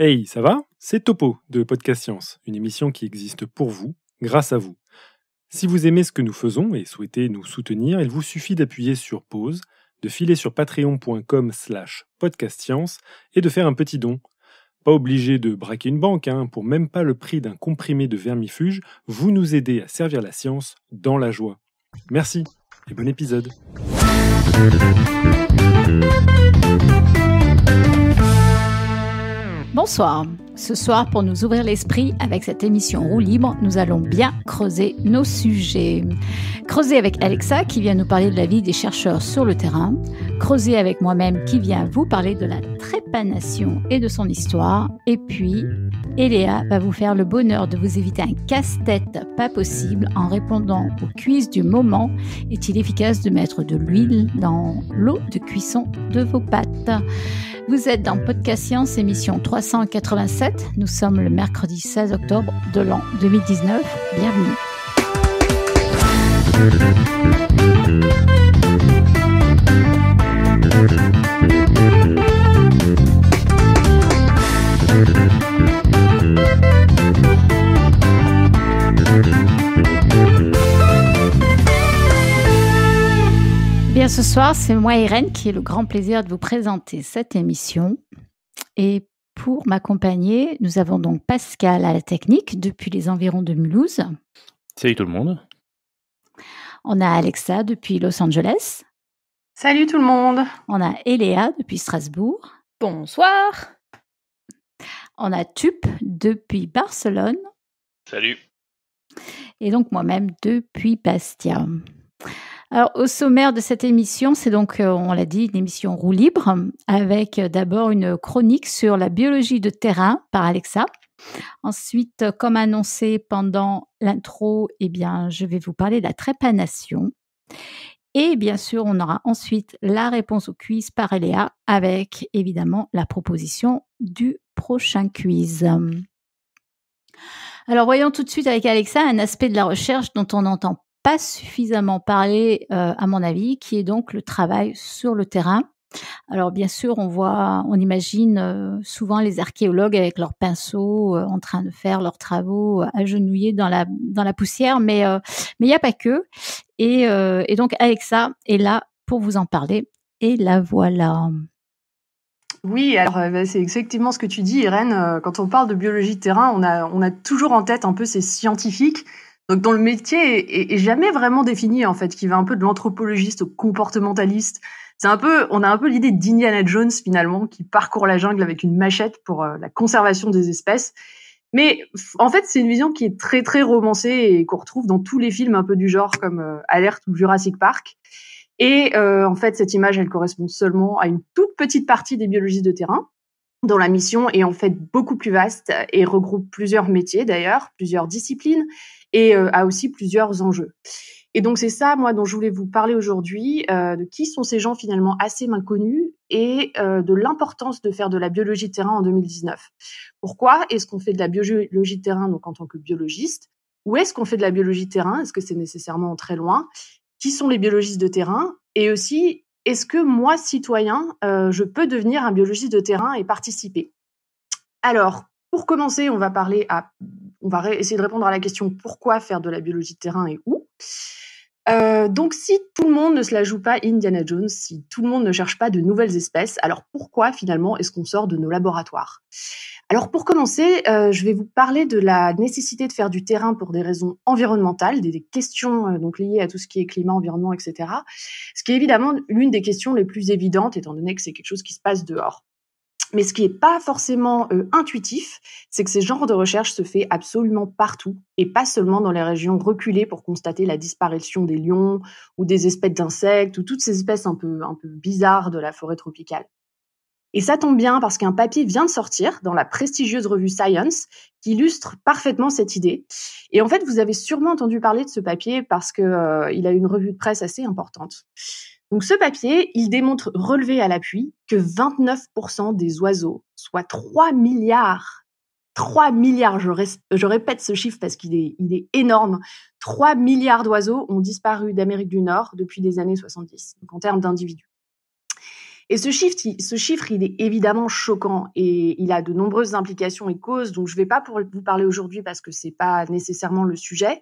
Hey, ça va C'est Topo de Podcast Science, une émission qui existe pour vous, grâce à vous. Si vous aimez ce que nous faisons et souhaitez nous soutenir, il vous suffit d'appuyer sur pause, de filer sur patreon.com slash podcastscience et de faire un petit don. Pas obligé de braquer une banque, hein, pour même pas le prix d'un comprimé de vermifuge, vous nous aidez à servir la science dans la joie. Merci et bon épisode. Bonsoir. Ce soir, pour nous ouvrir l'esprit avec cette émission Roue Libre, nous allons bien creuser nos sujets. Creuser avec Alexa qui vient nous parler de la vie des chercheurs sur le terrain. Creuser avec moi-même qui vient vous parler de la trépanation et de son histoire. Et puis, Eléa va vous faire le bonheur de vous éviter un casse-tête pas possible en répondant aux cuisses du moment. Est-il efficace de mettre de l'huile dans l'eau de cuisson de vos pâtes vous êtes dans Podcast Science, émission 387. Nous sommes le mercredi 16 octobre de l'an 2019. Bienvenue. ce soir, c'est moi Irène qui ai le grand plaisir de vous présenter cette émission. Et pour m'accompagner, nous avons donc Pascal à la technique depuis les environs de Mulhouse. Salut tout le monde. On a Alexa depuis Los Angeles. Salut tout le monde. On a Eléa depuis Strasbourg. Bonsoir. On a Tup depuis Barcelone. Salut. Et donc moi-même depuis Bastia. Alors, au sommaire de cette émission, c'est donc, euh, on l'a dit, une émission roue libre, avec euh, d'abord une chronique sur la biologie de terrain par Alexa. Ensuite, euh, comme annoncé pendant l'intro, eh bien, je vais vous parler de la trépanation. Et bien sûr, on aura ensuite la réponse au quiz par Eléa avec évidemment la proposition du prochain quiz. Alors voyons tout de suite avec Alexa un aspect de la recherche dont on entend pas suffisamment parlé, euh, à mon avis, qui est donc le travail sur le terrain. Alors bien sûr, on voit, on imagine euh, souvent les archéologues avec leurs pinceaux euh, en train de faire leurs travaux agenouillés dans la dans la poussière, mais mais il n'y a pas que. Et, et donc Alexa est là pour vous en parler. Et la voilà. Oui, alors bah, c'est exactement ce que tu dis, Irène. Quand on parle de biologie de terrain, on a, on a toujours en tête un peu ces scientifiques donc dans le métier est, jamais vraiment défini en fait, qui va un peu de l'anthropologiste au comportementaliste. C'est un peu, on a un peu l'idée d'Indiana Jones finalement qui parcourt la jungle avec une machette pour euh, la conservation des espèces. Mais en fait, c'est une vision qui est très très romancée et qu'on retrouve dans tous les films un peu du genre comme euh, Alerte ou Jurassic Park. Et euh, en fait, cette image, elle correspond seulement à une toute petite partie des biologistes de terrain dont la mission est en fait beaucoup plus vaste et regroupe plusieurs métiers d'ailleurs, plusieurs disciplines et euh, a aussi plusieurs enjeux. Et donc c'est ça, moi, dont je voulais vous parler aujourd'hui, euh, de qui sont ces gens finalement assez connus et euh, de l'importance de faire de la biologie de terrain en 2019. Pourquoi est-ce qu'on fait de la biologie de terrain donc en tant que biologiste Où est-ce qu'on fait de la biologie de terrain Est-ce que c'est nécessairement très loin Qui sont les biologistes de terrain Et aussi, est-ce que moi, citoyen, euh, je peux devenir un biologiste de terrain et participer Alors, pour commencer, on va parler à, on va essayer de répondre à la question pourquoi faire de la biologie de terrain et où. Euh, donc si tout le monde ne se la joue pas Indiana Jones, si tout le monde ne cherche pas de nouvelles espèces, alors pourquoi finalement est-ce qu'on sort de nos laboratoires Alors pour commencer, euh, je vais vous parler de la nécessité de faire du terrain pour des raisons environnementales, des, questions euh, donc liées à tout ce qui est climat, environnement, etc. Ce qui est évidemment l'une des questions les plus évidentes étant donné que c'est quelque chose qui se passe dehors. Mais ce qui n'est pas forcément euh, intuitif, c'est que ce genre de recherche se fait absolument partout et pas seulement dans les régions reculées pour constater la disparition des lions ou des espèces d'insectes ou toutes ces espèces un peu, un bizarres de la forêt tropicale. Et ça tombe bien parce qu'un papier vient de sortir dans la prestigieuse revue Science qui illustre parfaitement cette idée. Et en fait, vous avez sûrement entendu parler de ce papier parce qu'il euh, a une revue de presse assez importante. Donc ce papier, il démontre relevé à l'appui que 29% des oiseaux, soit 3 milliards, 3 milliards, je, répète ce chiffre parce qu'il est, est énorme, 3 milliards d'oiseaux ont disparu d'Amérique du Nord depuis les années 70, donc en termes d'individus. Et ce chiffre, il, ce chiffre, il est évidemment choquant et il a de nombreuses implications et causes. Donc, je ne vais pas pour vous parler aujourd'hui parce que c'est pas nécessairement le sujet.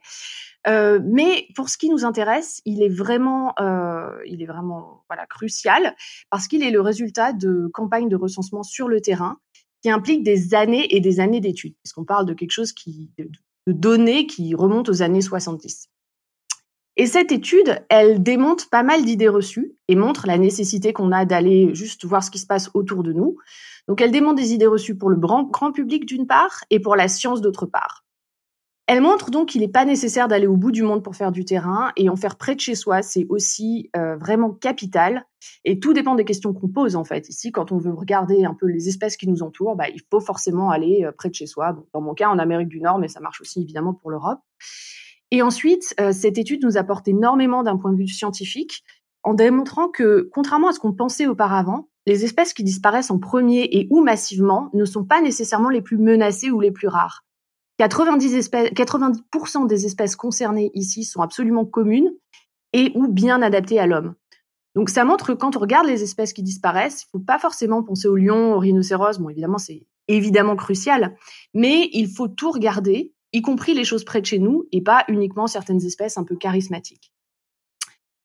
Euh, mais pour ce qui nous intéresse, il est vraiment, euh, il est vraiment voilà, crucial parce qu'il est le résultat de campagnes de recensement sur le terrain qui impliquent des années et des années d'études, puisqu'on parle de quelque chose qui, de données qui remontent aux années 70. Et cette étude, elle démonte pas mal d'idées reçues et montre la nécessité qu'on a d'aller juste voir ce qui se passe autour de nous. Donc elle démonte des idées reçues pour le grand, public d'une part et pour la science d'autre part. Elle montre donc qu'il n'est pas nécessaire d'aller au bout du monde pour faire du terrain et en faire près de chez soi, c'est aussi euh, vraiment capital. Et tout dépend des questions qu'on pose en fait. Ici, quand on veut regarder un peu les espèces qui nous entourent, bah, il faut forcément aller euh, près de chez soi. dans mon cas, en Amérique du Nord, mais ça marche aussi évidemment pour l'Europe. Et ensuite, euh, cette étude nous apporte énormément d'un point de vue scientifique en démontrant que, contrairement à ce qu'on pensait auparavant, les espèces qui disparaissent en premier et ou massivement ne sont pas nécessairement les plus menacées ou les plus rares. 90%, espèces, 90 des espèces concernées ici sont absolument communes et ou bien adaptées à l'homme. Donc ça montre que quand on regarde les espèces qui disparaissent, il ne faut pas forcément penser aux lions, aux rhinocéros, bon évidemment c'est évidemment crucial, mais il faut tout regarder y compris les choses près de chez nous et pas uniquement certaines espèces un peu charismatiques.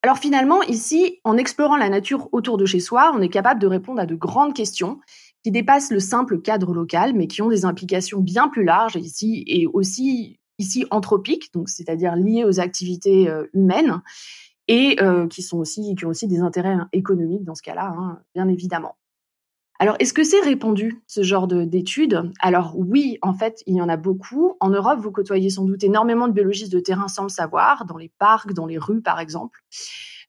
Alors finalement, ici, en explorant la nature autour de chez soi, on est capable de répondre à de grandes questions qui dépassent le simple cadre local, mais qui ont des implications bien plus larges ici et aussi ici anthropiques, donc c'est-à-dire liées aux activités euh, humaines et euh, qui sont aussi qui ont aussi des intérêts hein, économiques dans ce cas-là, hein, bien évidemment. Alors, est-ce que c'est répandu, ce genre d'études Alors oui, en fait, il y en a beaucoup. En Europe, vous côtoyez sans doute énormément de biologistes de terrain sans le savoir, dans les parcs, dans les rues, par exemple.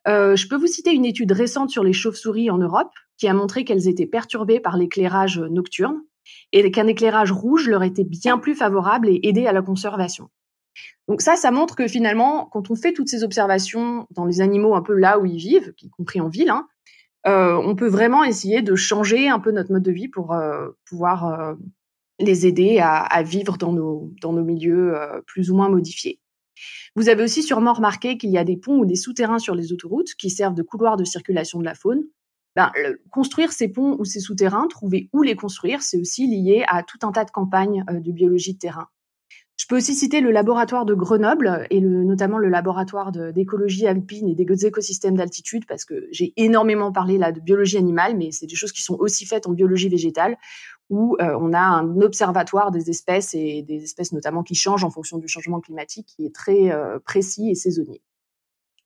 Euh, je peux vous citer une étude récente sur les chauves-souris en Europe qui a montré qu'elles étaient perturbées par l'éclairage nocturne et qu'un éclairage rouge leur était bien plus favorable et aidé à la conservation. Donc ça, ça montre que finalement, quand on fait toutes ces observations dans les animaux un peu là où ils vivent, y compris en ville, hein, euh, on peut vraiment essayer de changer un peu notre mode de vie pour euh, pouvoir euh, les aider à, vivre dans nos, dans nos milieux plus ou moins modifiés. Vous avez aussi sûrement remarqué qu'il y a des ponts ou des souterrains sur les autoroutes qui servent de couloirs de circulation de la faune. Ben, construire ces ponts ou ces souterrains, trouver où les construire, c'est aussi lié à tout un tas de campagnes de biologie de terrain. Je peux aussi citer le laboratoire de Grenoble et notamment le laboratoire d'écologie alpine et des écosystèmes d'altitude parce que j'ai énormément parlé là de biologie animale, mais c'est des choses qui sont aussi faites en biologie végétale où euh, on a un observatoire des espèces et des espèces notamment qui changent en fonction du changement climatique qui est très euh, précis et saisonnier.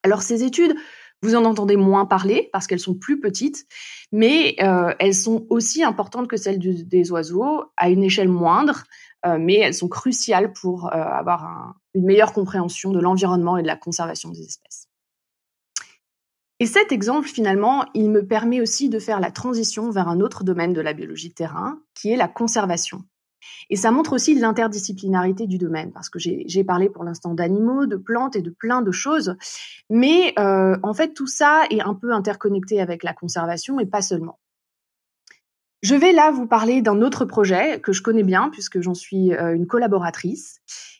Alors ces études, vous en entendez moins parler parce qu'elles sont plus petites, mais euh, elles sont aussi importantes que celles des oiseaux à une échelle moindre, euh, mais elles sont cruciales pour euh, avoir une meilleure compréhension de l'environnement et de la conservation des espèces. Et cet exemple, finalement, il me permet aussi de faire la transition vers un autre domaine de la biologie de terrain, qui est la conservation. Et ça montre aussi l'interdisciplinarité du domaine, parce que j'ai parlé pour l'instant d'animaux, de plantes et de plein de choses, mais euh, en fait tout ça est un peu interconnecté avec la conservation et pas seulement. Je vais là vous parler d'un autre projet que je connais bien puisque j'en suis euh, une collaboratrice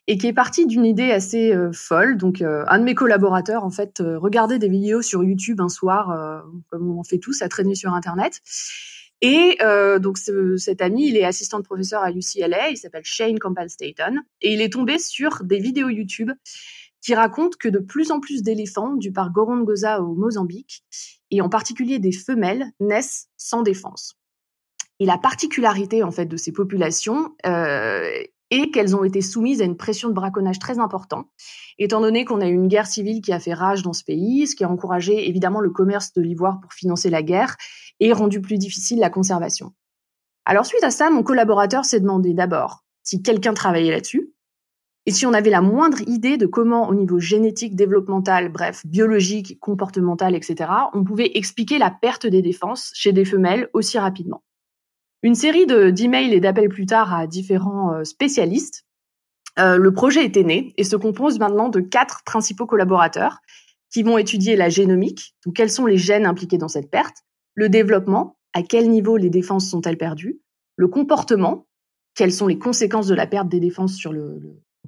et qui est parti d'une idée assez euh, folle. Donc, euh, un de mes collaborateurs, en fait, regardait des vidéos sur YouTube un soir, comme on fait tous, à traîner sur Internet. Et donc, cet ami, il est assistant de professeur à UCLA, il s'appelle Shane campbell Staten. et il est tombé sur des vidéos YouTube qui racontent que de plus en plus d'éléphants du parc Gorongosa au Mozambique, et en particulier des femelles, naissent sans défense. Et la particularité en fait de ces populations euh, est qu'elles ont été soumises à une pression de braconnage très importante, étant donné qu'on a eu une guerre civile qui a fait rage dans ce pays, ce qui a encouragé évidemment le commerce de l'ivoire pour financer la guerre et rendu plus difficile la conservation. Alors suite à ça, mon collaborateur s'est demandé d'abord si quelqu'un travaillait là-dessus, et si on avait la moindre idée de comment, au niveau génétique, développemental, bref, biologique, comportemental, etc., on pouvait expliquer la perte des défenses chez des femelles aussi rapidement. Une série d'emails et d'appels plus tard à différents euh, spécialistes, euh, le projet était né et se compose maintenant de quatre principaux collaborateurs qui vont étudier la génomique, donc quels sont les gènes impliqués dans cette perte, le développement, à quel niveau les défenses sont-elles perdues, le comportement, quelles sont les conséquences de la perte des défenses sur le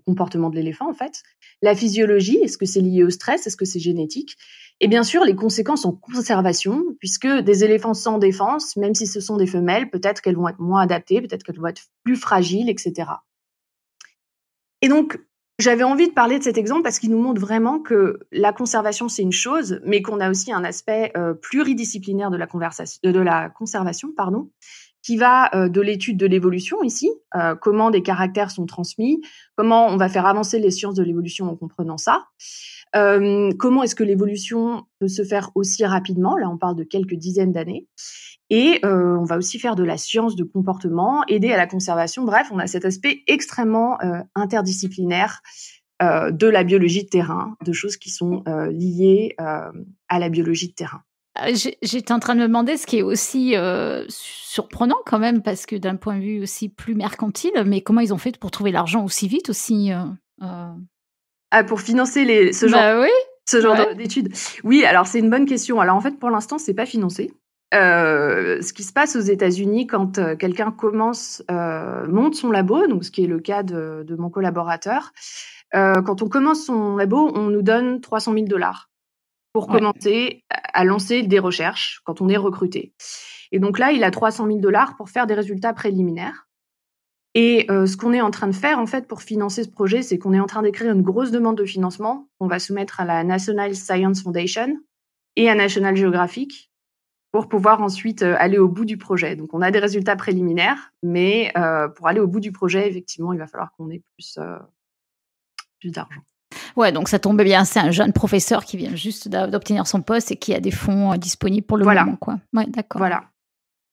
comportement de l'éléphant en fait, la physiologie, est-ce que c'est lié au stress, est-ce que c'est génétique, et bien sûr, les conséquences en conservation, puisque des éléphants sans défense, même si ce sont des femelles, peut-être qu'elles vont être moins adaptées, peut-être qu'elles vont être plus fragiles, etc. Et donc, j'avais envie de parler de cet exemple parce qu'il nous montre vraiment que la conservation, c'est une chose, mais qu'on a aussi un aspect euh, pluridisciplinaire de la, de la conservation, pardon, qui va euh, de l'étude de l'évolution ici, euh, comment des caractères sont transmis, comment on va faire avancer les sciences de l'évolution en comprenant ça, euh, comment est-ce que l'évolution peut se faire aussi rapidement, là on parle de quelques dizaines d'années, et on va aussi faire de la science de comportement, aider à la conservation, bref, on a cet aspect extrêmement interdisciplinaire de la biologie de terrain, de choses qui sont liées à la biologie de terrain. Euh, j'étais en train de me demander ce qui est aussi euh, surprenant quand même, parce que d'un point de vue aussi plus mercantile, mais comment ils ont fait pour trouver l'argent aussi vite, aussi... Euh, ah, pour financer ce genre, bah ce genre d'études Oui, alors c'est une bonne question. Alors en fait, pour l'instant, c'est pas financé. ce qui se passe aux États-Unis quand quelqu'un commence, monte son labo, donc ce qui est le cas de, de mon collaborateur, quand on commence son labo, on nous donne 300 000 dollars pour commencer à lancer des recherches quand on est recruté. Et donc là, il a 300 000 dollars pour faire des résultats préliminaires. Et euh, ce qu'on est en train de faire, en fait, pour financer ce projet, c'est qu'on est en train d'écrire une grosse demande de financement qu'on va soumettre à la National Science Foundation et à National Geographic pour pouvoir ensuite euh, aller au bout du projet. Donc, on a des résultats préliminaires, mais euh, pour aller au bout du projet, effectivement, il va falloir qu'on ait plus, plus d'argent. Ouais, donc ça tombe bien. C'est un jeune professeur qui vient juste d'obtenir son poste et qui a des fonds euh, disponibles pour le voilà. moment. Quoi. d'accord. Voilà.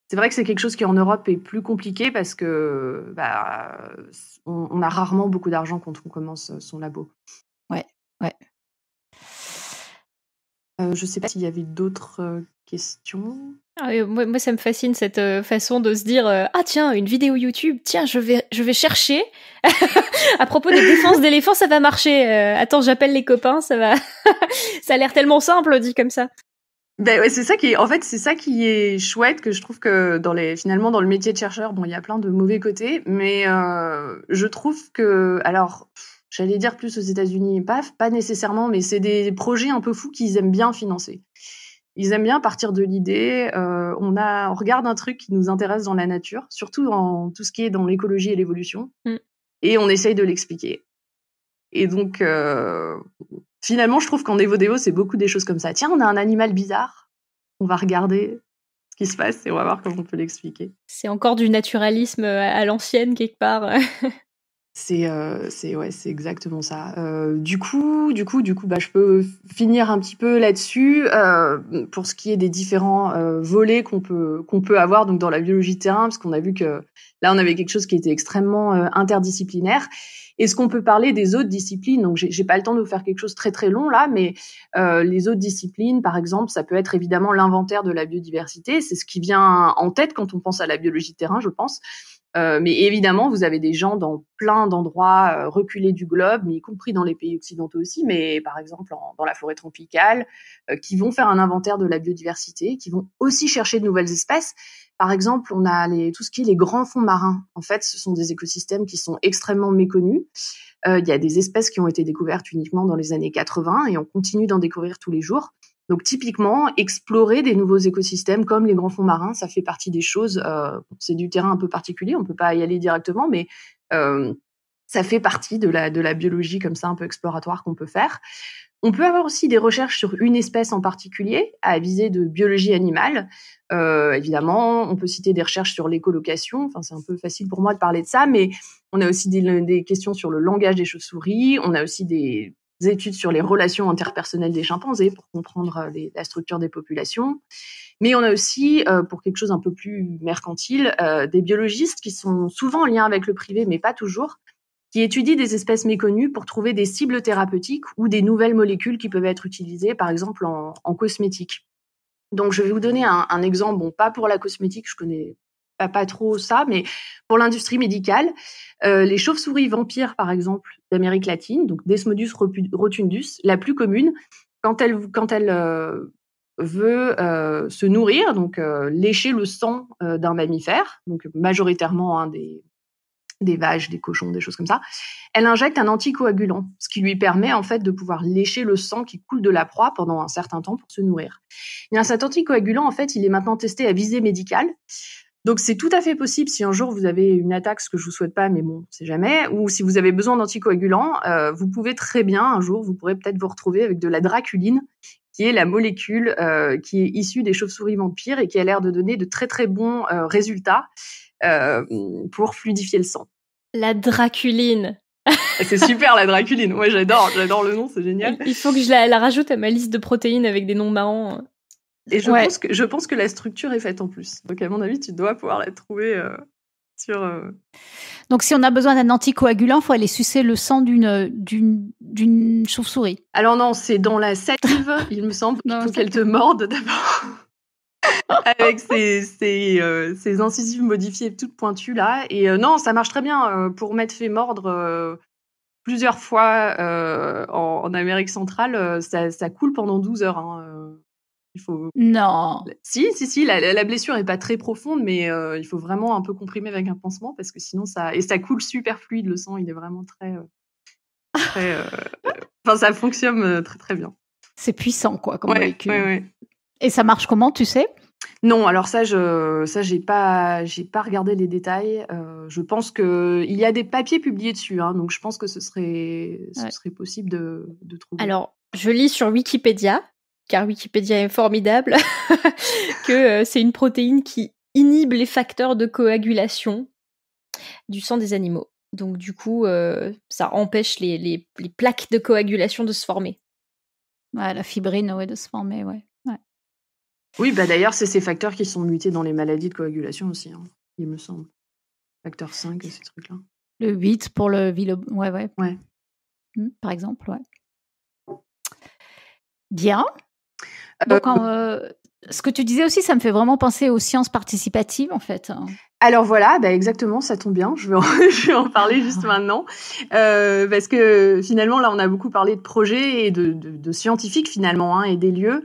C'est vrai que c'est quelque chose qui en Europe est plus compliqué parce que bah, on, a rarement beaucoup d'argent quand on commence euh, son labo. Ouais, ouais. Euh, je ne sais pas s'il y avait d'autres questions. Ah, moi, ça me fascine cette euh, façon de se dire euh, ah tiens une vidéo YouTube tiens je vais je vais chercher à propos des défenses d'éléphants ça va marcher euh, attends j'appelle les copains ça va ça a l'air tellement simple dit comme ça ben ouais, c'est ça qui est, en fait c'est ça qui est chouette que je trouve que dans les finalement dans le métier de chercheur bon il y a plein de mauvais côtés mais je trouve que alors j'allais dire plus aux États-Unis paf pas nécessairement mais c'est des projets un peu fous qu'ils aiment bien financer ils aiment bien partir de l'idée. Euh, on, a, on regarde un truc qui nous intéresse dans la nature, surtout dans tout ce qui est dans l'écologie et l'évolution, mm. et on essaye de l'expliquer. Et donc, euh, finalement, je trouve qu'en évo c'est beaucoup des choses comme ça. Tiens, on a un animal bizarre, on va regarder ce qui se passe et on va voir comment on peut l'expliquer. C'est encore du naturalisme à l'ancienne, quelque part. C'est euh, ouais, c'est exactement ça. Euh, du coup, du coup, du coup, bah, je peux finir un petit peu là-dessus euh, pour ce qui est des différents euh, volets qu'on peut qu'on peut avoir donc dans la biologie de terrain, parce qu'on a vu que là, on avait quelque chose qui était extrêmement interdisciplinaire. Est-ce qu'on peut parler des autres disciplines Donc, n'ai pas le temps de vous faire quelque chose très très long là, mais les autres disciplines, par exemple, ça peut être évidemment l'inventaire de la biodiversité. C'est ce qui vient en tête quand on pense à la biologie de terrain, je pense. Euh, mais évidemment, vous avez des gens dans plein d'endroits euh, reculés du globe, mais y compris dans les pays occidentaux aussi, mais par exemple dans la forêt tropicale, euh, qui vont faire un inventaire de la biodiversité, qui vont aussi chercher de nouvelles espèces. Par exemple, on a les, tout ce qui est les grands fonds marins. En fait, ce sont des écosystèmes qui sont extrêmement méconnus. Il y a des espèces qui ont été découvertes uniquement dans les années 80 et on continue d'en découvrir tous les jours. Donc typiquement, explorer des nouveaux écosystèmes comme les grands fonds marins, ça fait partie des choses. Euh, c'est du terrain un peu particulier, on ne peut pas y aller directement, mais euh, ça fait partie de la, de la biologie comme ça un peu exploratoire qu'on peut faire. On peut avoir aussi des recherches sur une espèce en particulier à viser de biologie animale. Euh, évidemment, on peut citer des recherches sur l'écolocation. Enfin, c'est un peu facile pour moi de parler de ça, mais on a aussi des, des questions sur le langage des chauves-souris. On a aussi des études sur les relations interpersonnelles des chimpanzés pour comprendre euh, la structure des populations. Mais on a aussi, euh, pour quelque chose un peu plus mercantile, euh, des biologistes qui sont souvent en lien avec le privé, mais pas toujours, qui étudient des espèces méconnues pour trouver des cibles thérapeutiques ou des nouvelles molécules qui peuvent être utilisées, par exemple en, cosmétique. Donc je vais vous donner un, un exemple, bon pas pour la cosmétique, je connais pas trop ça, mais pour l'industrie médicale, euh, les chauves-souris vampires, par exemple, d'Amérique latine, donc Desmodus rotundus, la plus commune, quand elle, quand elle euh, veut euh, se nourrir, donc lécher le sang d'un mammifère, donc majoritairement hein, des, des vaches, des cochons, des choses comme ça, elle injecte un anticoagulant, ce qui lui permet en fait de pouvoir lécher le sang qui coule de la proie pendant un certain temps pour se nourrir. Et bien, cet anticoagulant, en fait, il est maintenant testé à visée médicale donc c'est tout à fait possible si un jour vous avez une attaque, ce que je vous souhaite pas, mais bon, c'est jamais, ou si vous avez besoin d'anticoagulants, euh, vous pouvez très bien un jour, vous pourrez peut-être vous retrouver avec de la draculine, qui est la molécule euh, qui est issue des chauves-souris vampires et qui a l'air de donner de très très bons euh, résultats pour fluidifier le sang. La draculine. Ah, c'est super la draculine. Moi j'adore, j'adore le nom, c'est génial. Il faut que je la rajoute à ma liste de protéines avec des noms marrants. Et je, pense que, je pense que la structure est faite en plus. Donc, à mon avis, tu dois pouvoir la trouver euh, sur. Euh, Donc, si on a besoin d'un anticoagulant, il faut aller sucer le sang d'une chauve-souris. Alors, non, c'est dans la salive, il me semble. Il faut qu'elle te morde d'abord. Avec ses, ses, ses, euh, incisives modifiées toutes pointues là. Et non, ça marche très bien pour m'être fait mordre plusieurs fois en, Amérique centrale, ça, ça coule pendant 12 heures. Hein, non. Si, si, si. La, blessure est pas très profonde, mais euh, il faut vraiment un peu comprimer avec un pansement parce que sinon ça et ça coule super fluide. Le sang, il est vraiment très. Euh, euh, enfin, ça fonctionne très très bien. C'est puissant, quoi, comme Et ça marche comment, tu sais non, alors ça, je ça j'ai pas j'ai pas regardé les détails. je pense qu'il y a des papiers publiés dessus, hein, donc je pense que ce serait ce serait possible de trouver. Alors je lis sur Wikipédia car Wikipédia est formidable, que euh, c'est une protéine qui inhibe les facteurs de coagulation du sang des animaux. Donc du coup, euh, ça empêche les, plaques de coagulation de se former. la fibrine, ouais, de se former, ouais. Oui, bah d'ailleurs, c'est ces facteurs qui sont mutés dans les maladies de coagulation aussi, hein, il me semble. Facteur 5 et ces trucs-là. Le 8 pour le vilo... Ouais, ouais. Hmm, par exemple, ouais. Bien. Donc, euh, euh, ce que tu disais aussi, ça me fait vraiment penser aux sciences participatives, en fait. Hein. Alors voilà, bah, exactement, ça tombe bien. Je vais en, parler juste ah. maintenant euh, parce que finalement là, on a beaucoup parlé de projets et de, scientifiques finalement hein, et des lieux.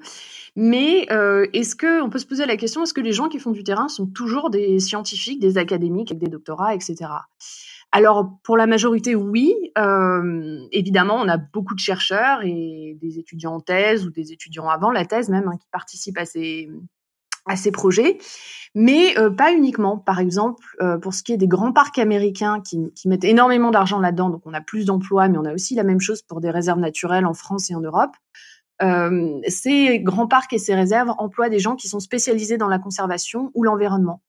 Mais euh, est-ce que on peut se poser la question est-ce que les gens qui font du terrain sont toujours des scientifiques, des académiques avec des doctorats, etc. Alors pour la majorité, oui. Euh, évidemment, on a beaucoup de chercheurs et des étudiants en thèse ou des étudiants avant la thèse même hein, qui participent à ces projets, mais euh, pas uniquement. Par exemple, pour ce qui est des grands parcs américains qui, qui mettent énormément d'argent là-dedans, donc on a plus d'emplois, mais on a aussi la même chose pour des réserves naturelles en France et en Europe. Euh, ces grands parcs et ces réserves emploient des gens qui sont spécialisés dans la conservation ou l'environnement.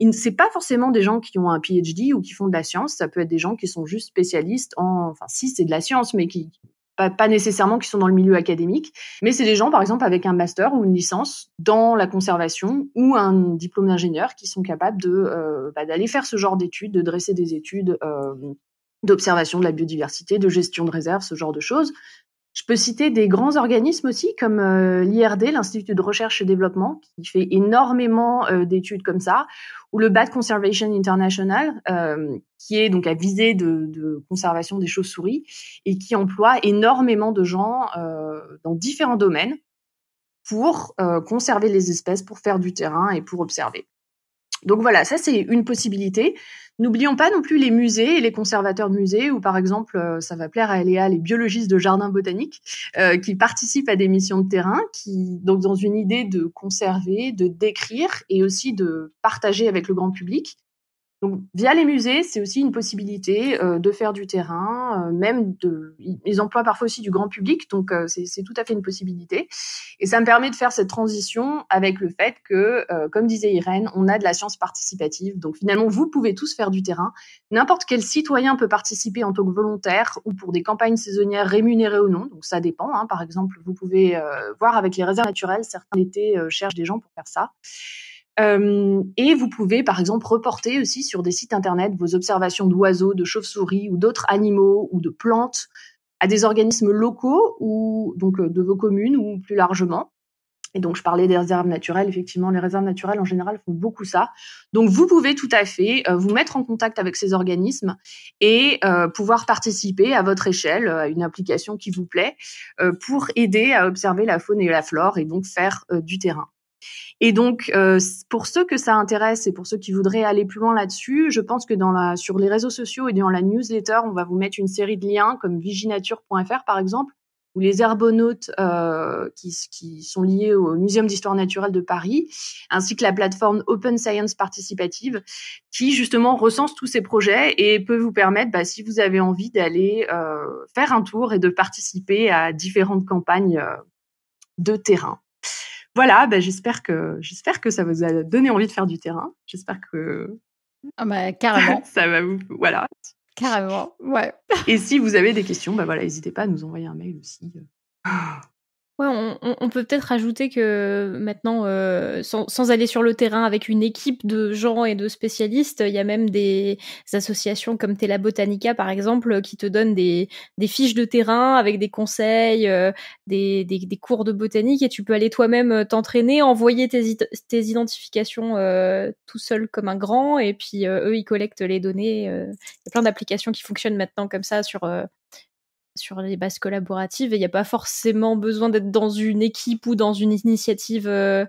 Ce n'est pas forcément des gens qui ont un PhD ou qui font de la science, ça peut être des gens qui sont juste spécialistes en, enfin si c'est de la science, mais qui pas, nécessairement qui sont dans le milieu académique, mais c'est des gens, par exemple, avec un master ou une licence dans la conservation ou un diplôme d'ingénieur qui sont capables euh, bah, d'aller faire ce genre d'études, de dresser des études euh, d'observation de la biodiversité, de gestion de réserves, ce genre de choses, je peux citer des grands organismes aussi, comme euh, l'IRD, l'Institut de recherche et développement, qui fait énormément euh, d'études comme ça, ou le Bat Conservation International, euh, qui est donc à visée de conservation des chauves-souris et qui emploie énormément de gens dans différents domaines pour conserver les espèces, pour faire du terrain et pour observer. Donc voilà, ça c'est une possibilité. N'oublions pas non plus les musées et les conservateurs de musées, ou par exemple, euh, ça va plaire à Léa, les biologistes de jardins botaniques, euh, qui participent à des missions de terrain, qui donc dans une idée de conserver, de décrire et aussi de partager avec le grand public donc, via les musées, c'est aussi une possibilité euh, de faire du terrain, euh, même de. Ils emploient parfois aussi du grand public, donc euh, c'est tout à fait une possibilité. Et ça me permet de faire cette transition avec le fait que, comme disait Irène, on a de la science participative. Donc, finalement, vous pouvez tous faire du terrain. N'importe quel citoyen peut participer en tant que volontaire ou pour des campagnes saisonnières rémunérées ou non. Donc, ça dépend. Hein. Par exemple, vous pouvez voir avec les réserves naturelles, certains l'été cherchent des gens pour faire ça. Euh, et vous pouvez, par exemple, reporter aussi sur des sites internet vos observations d'oiseaux, de chauves-souris ou d'autres animaux ou de plantes à des organismes locaux ou donc euh, de vos communes ou plus largement. Et donc, je parlais des réserves naturelles. Effectivement, les réserves naturelles, en général, font beaucoup ça. Donc, vous pouvez tout à fait euh, vous mettre en contact avec ces organismes et pouvoir participer à votre échelle, à une application qui vous plaît, pour aider à observer la faune et la flore et donc faire du terrain. Et donc, euh, pour ceux que ça intéresse et pour ceux qui voudraient aller plus loin là-dessus, je pense que sur les réseaux sociaux et dans la newsletter, on va vous mettre une série de liens comme viginature.fr par exemple, ou les herbonautes euh, qui, sont liés au Muséum d'histoire naturelle de Paris, ainsi que la plateforme Open Science Participative, qui justement recense tous ces projets et peut vous permettre, bah, si vous avez envie d'aller euh, faire un tour et de participer à différentes campagnes de terrain voilà, bah, j'espère que j'espère que ça vous a donné envie de faire du terrain. J'espère que ah bah, carrément. ça va vous voilà. Carrément, ouais. Et si vous avez des questions, ben voilà, n'hésitez pas à nous envoyer un mail aussi. Euh. Ouais, on, peut peut-être ajouter que maintenant, euh, sans, aller sur le terrain avec une équipe de gens et de spécialistes, il y a même des associations comme Tela Botanica, par exemple, qui te donnent des, fiches de terrain avec des conseils, euh, des, cours de botanique, et tu peux aller toi-même euh, t'entraîner, envoyer tes, identifications tout seul comme un grand, et puis eux, ils collectent les données. Il y a plein d'applications qui fonctionnent maintenant comme ça sur sur les bases collaboratives et il n'y a pas forcément besoin d'être dans une équipe ou dans une initiative euh,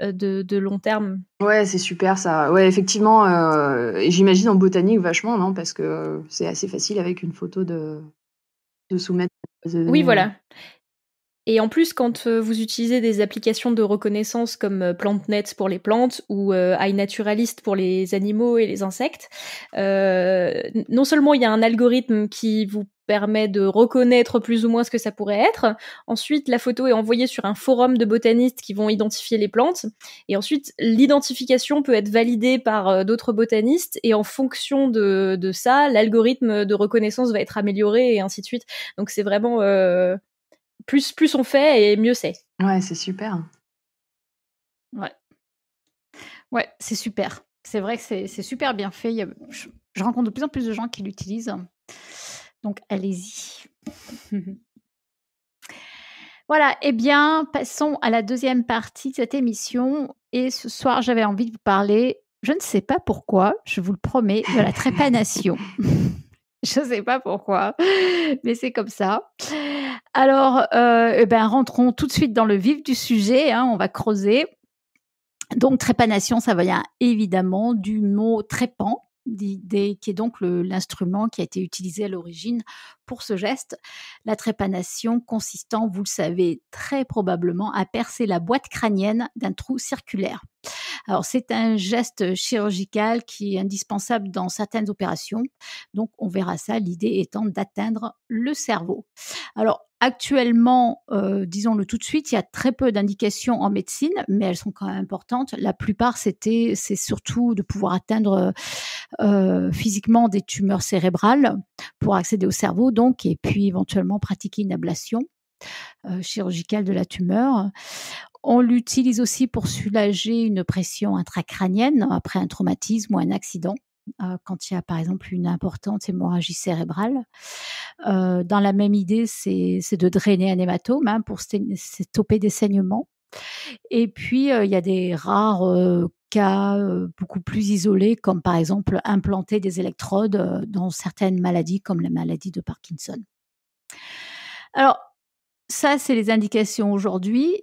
euh, de, long terme. Ouais, c'est super ça. Ouais, effectivement, euh, j'imagine en botanique vachement, non Parce que c'est assez facile avec une photo de, de soumettre. Oui, voilà. Et en plus, quand vous utilisez des applications de reconnaissance comme PlantNet pour les plantes ou iNaturalist pour les animaux et les insectes, non seulement il y a un algorithme qui vous permet de reconnaître plus ou moins ce que ça pourrait être. Ensuite, la photo est envoyée sur un forum de botanistes qui vont identifier les plantes. Et ensuite, l'identification peut être validée par euh, d'autres botanistes. Et en fonction de, ça, l'algorithme de reconnaissance va être amélioré et ainsi de suite. Donc c'est vraiment... Euh, plus, plus on fait et mieux c'est. Ouais, c'est super. Ouais. Ouais, c'est super. C'est vrai que c'est super bien fait. je rencontre de plus en plus de gens qui l'utilisent. Donc allez-y. voilà, eh bien, passons à la deuxième partie de cette émission. Et ce soir, j'avais envie de vous parler, je ne sais pas pourquoi, je vous le promets, de la trépanation. je ne sais pas pourquoi, mais c'est comme ça. Alors, euh, eh ben, rentrons tout de suite dans le vif du sujet. Hein, on va creuser. Donc, trépanation, ça vient évidemment du mot trépan, qui est donc l'instrument qui a été utilisé à l'origine pour ce geste. La trépanation consistant, vous le savez très probablement, à percer la boîte crânienne d'un trou circulaire. Alors c'est un geste chirurgical qui est indispensable dans certaines opérations. Donc on verra ça, l'idée étant d'atteindre le cerveau. Alors Actuellement, euh, disons-le tout de suite, il y a très peu d'indications en médecine, mais elles sont quand même importantes. La plupart, c'était, c'est surtout de pouvoir atteindre euh, physiquement des tumeurs cérébrales pour accéder au cerveau, donc, et puis éventuellement pratiquer une ablation euh, chirurgicale de la tumeur. On l'utilise aussi pour soulager une pression intracrânienne après un traumatisme ou un accident. Euh, quand il y a par exemple une importante hémorragie cérébrale. Euh, dans la même idée, c'est de drainer un hématome hein, pour stopper des saignements. Et puis, euh, il y a des rares cas beaucoup plus isolés, comme par exemple implanter des électrodes dans certaines maladies, comme la maladie de Parkinson. Alors, ça, c'est les indications aujourd'hui.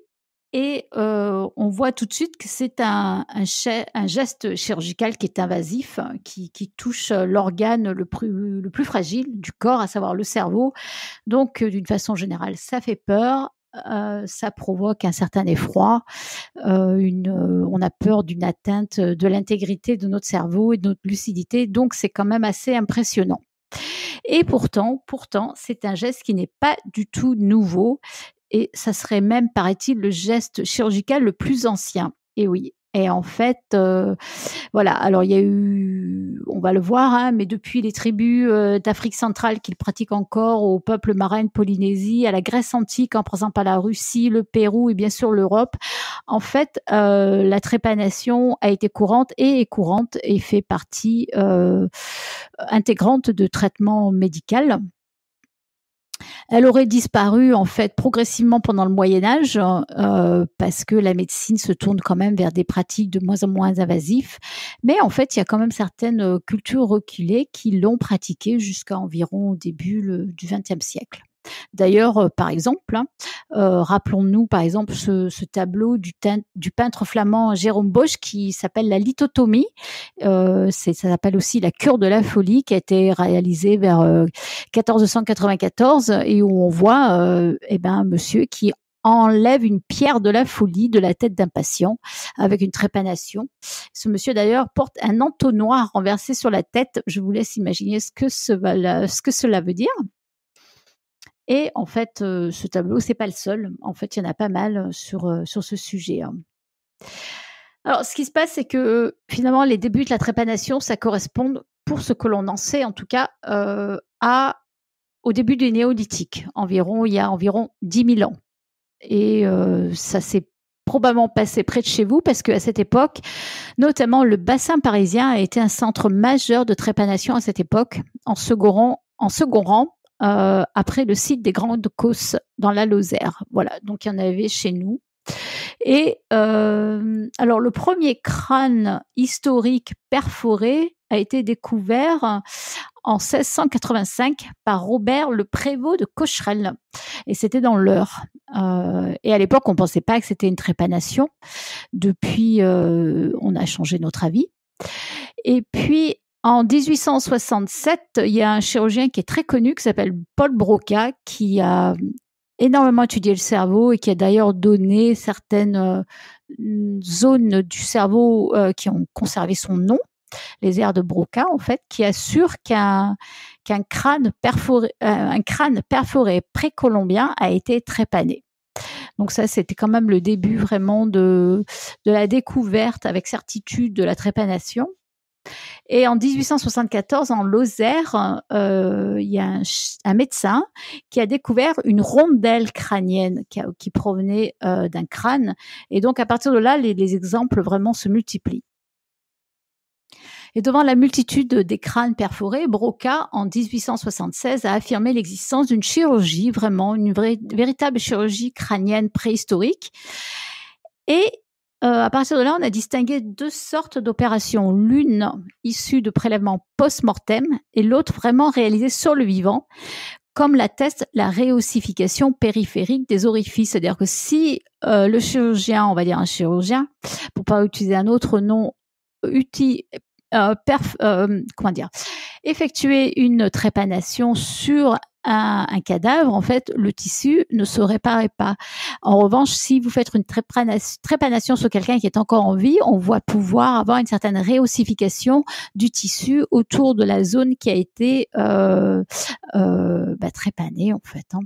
Et on voit tout de suite que c'est un, un, geste chirurgical qui est invasif, hein, qui, touche l'organe le plus, le plus fragile du corps, à savoir le cerveau. Donc, d'une façon générale, ça fait peur. ça provoque un certain effroi. une, on a peur d'une atteinte de l'intégrité de notre cerveau et de notre lucidité. Donc, c'est quand même assez impressionnant. Et pourtant, pourtant, c'est un geste qui n'est pas du tout nouveau et ça serait même, paraît-il, le geste chirurgical le plus ancien. Et oui. Et en fait, euh, voilà. Alors il y a eu, on va le voir, hein, mais depuis les tribus euh, d'Afrique centrale qu'ils pratiquent encore, au peuple marin Polynésie, à la Grèce antique, en passant par la Russie, le Pérou et bien sûr l'Europe, en fait, euh, la trépanation a été courante et est courante et fait partie intégrante de traitement médical. Elle aurait disparu en fait progressivement pendant le Moyen Âge euh, parce que la médecine se tourne quand même vers des pratiques de moins en moins invasives. Mais en fait, il y a quand même certaines cultures reculées qui l'ont pratiquée jusqu'à environ au début du du XXe siècle. D'ailleurs, euh, par exemple, hein, euh, rappelons-nous par exemple ce, tableau du, peintre flamand Jérôme Bosch qui s'appelle la lithotomie. Euh, ça s'appelle aussi la cure de la folie qui a été réalisée vers 1494 et où on voit eh ben, un monsieur qui enlève une pierre de la folie de la tête d'un patient avec une trépanation. Ce monsieur d'ailleurs porte un entonnoir renversé sur la tête. Je vous laisse imaginer ce que cela veut dire. Et en fait, euh, ce tableau, c'est pas le seul. En fait, il y en a pas mal euh, sur, euh, sur ce sujet. Hein. Alors, ce qui se passe, c'est que finalement, les débuts de la trépanation, ça correspond, pour ce que l'on en sait en tout cas, à, au début du néolithique, environ, il y a environ 10 000 ans. Et ça s'est probablement passé près de chez vous parce qu'à cette époque, notamment le bassin parisien a été un centre majeur de trépanation à cette époque, en second en second rang euh, après le site des Grandes Causses dans la Lozère. Voilà, donc il y en avait chez nous. Et euh, alors le premier crâne historique perforé a été découvert en 1685 par Robert le prévôt de Cocherel. Et c'était dans l'heure. Euh, et à l'époque, on ne pensait pas que c'était une trépanation. Depuis, euh, on a changé notre avis. Et puis, en 1867, il y a un chirurgien qui est très connu qui s'appelle Paul Broca qui a énormément étudié le cerveau et qui a d'ailleurs donné certaines euh, zones du cerveau euh, qui ont conservé son nom, les aires de Broca en fait, qui assurent qu'un crâne perforé, euh, un crâne perforé précolombien a été trépané. Donc ça, c'était quand même le début vraiment de la découverte avec certitude de la trépanation. Et en 1874, en Lozère, euh, il y a un, médecin qui a découvert une rondelle crânienne qui, provenait euh, d'un crâne. Et donc, à partir de là, les, exemples vraiment se multiplient. Et devant la multitude des crânes perforés, Broca, en 1876, a affirmé l'existence d'une chirurgie, vraiment une vraie, véritable chirurgie crânienne préhistorique. Et euh, à partir de là, on a distingué deux sortes d'opérations, l'une issue de prélèvements post-mortem et l'autre vraiment réalisée sur le vivant, comme l'atteste la réossification périphérique des orifices. C'est-à-dire que si euh, le chirurgien, on va dire un chirurgien, pour pas utiliser un autre nom, utile euh, comment dire, effectuer une trépanation sur un, un, cadavre, en fait, le tissu ne se réparait pas. En revanche, si vous faites une trépanation sur quelqu'un qui est encore en vie, on voit pouvoir avoir une certaine réossification du tissu autour de la zone qui a été euh, euh, bah, trépanée, en fait. Hein.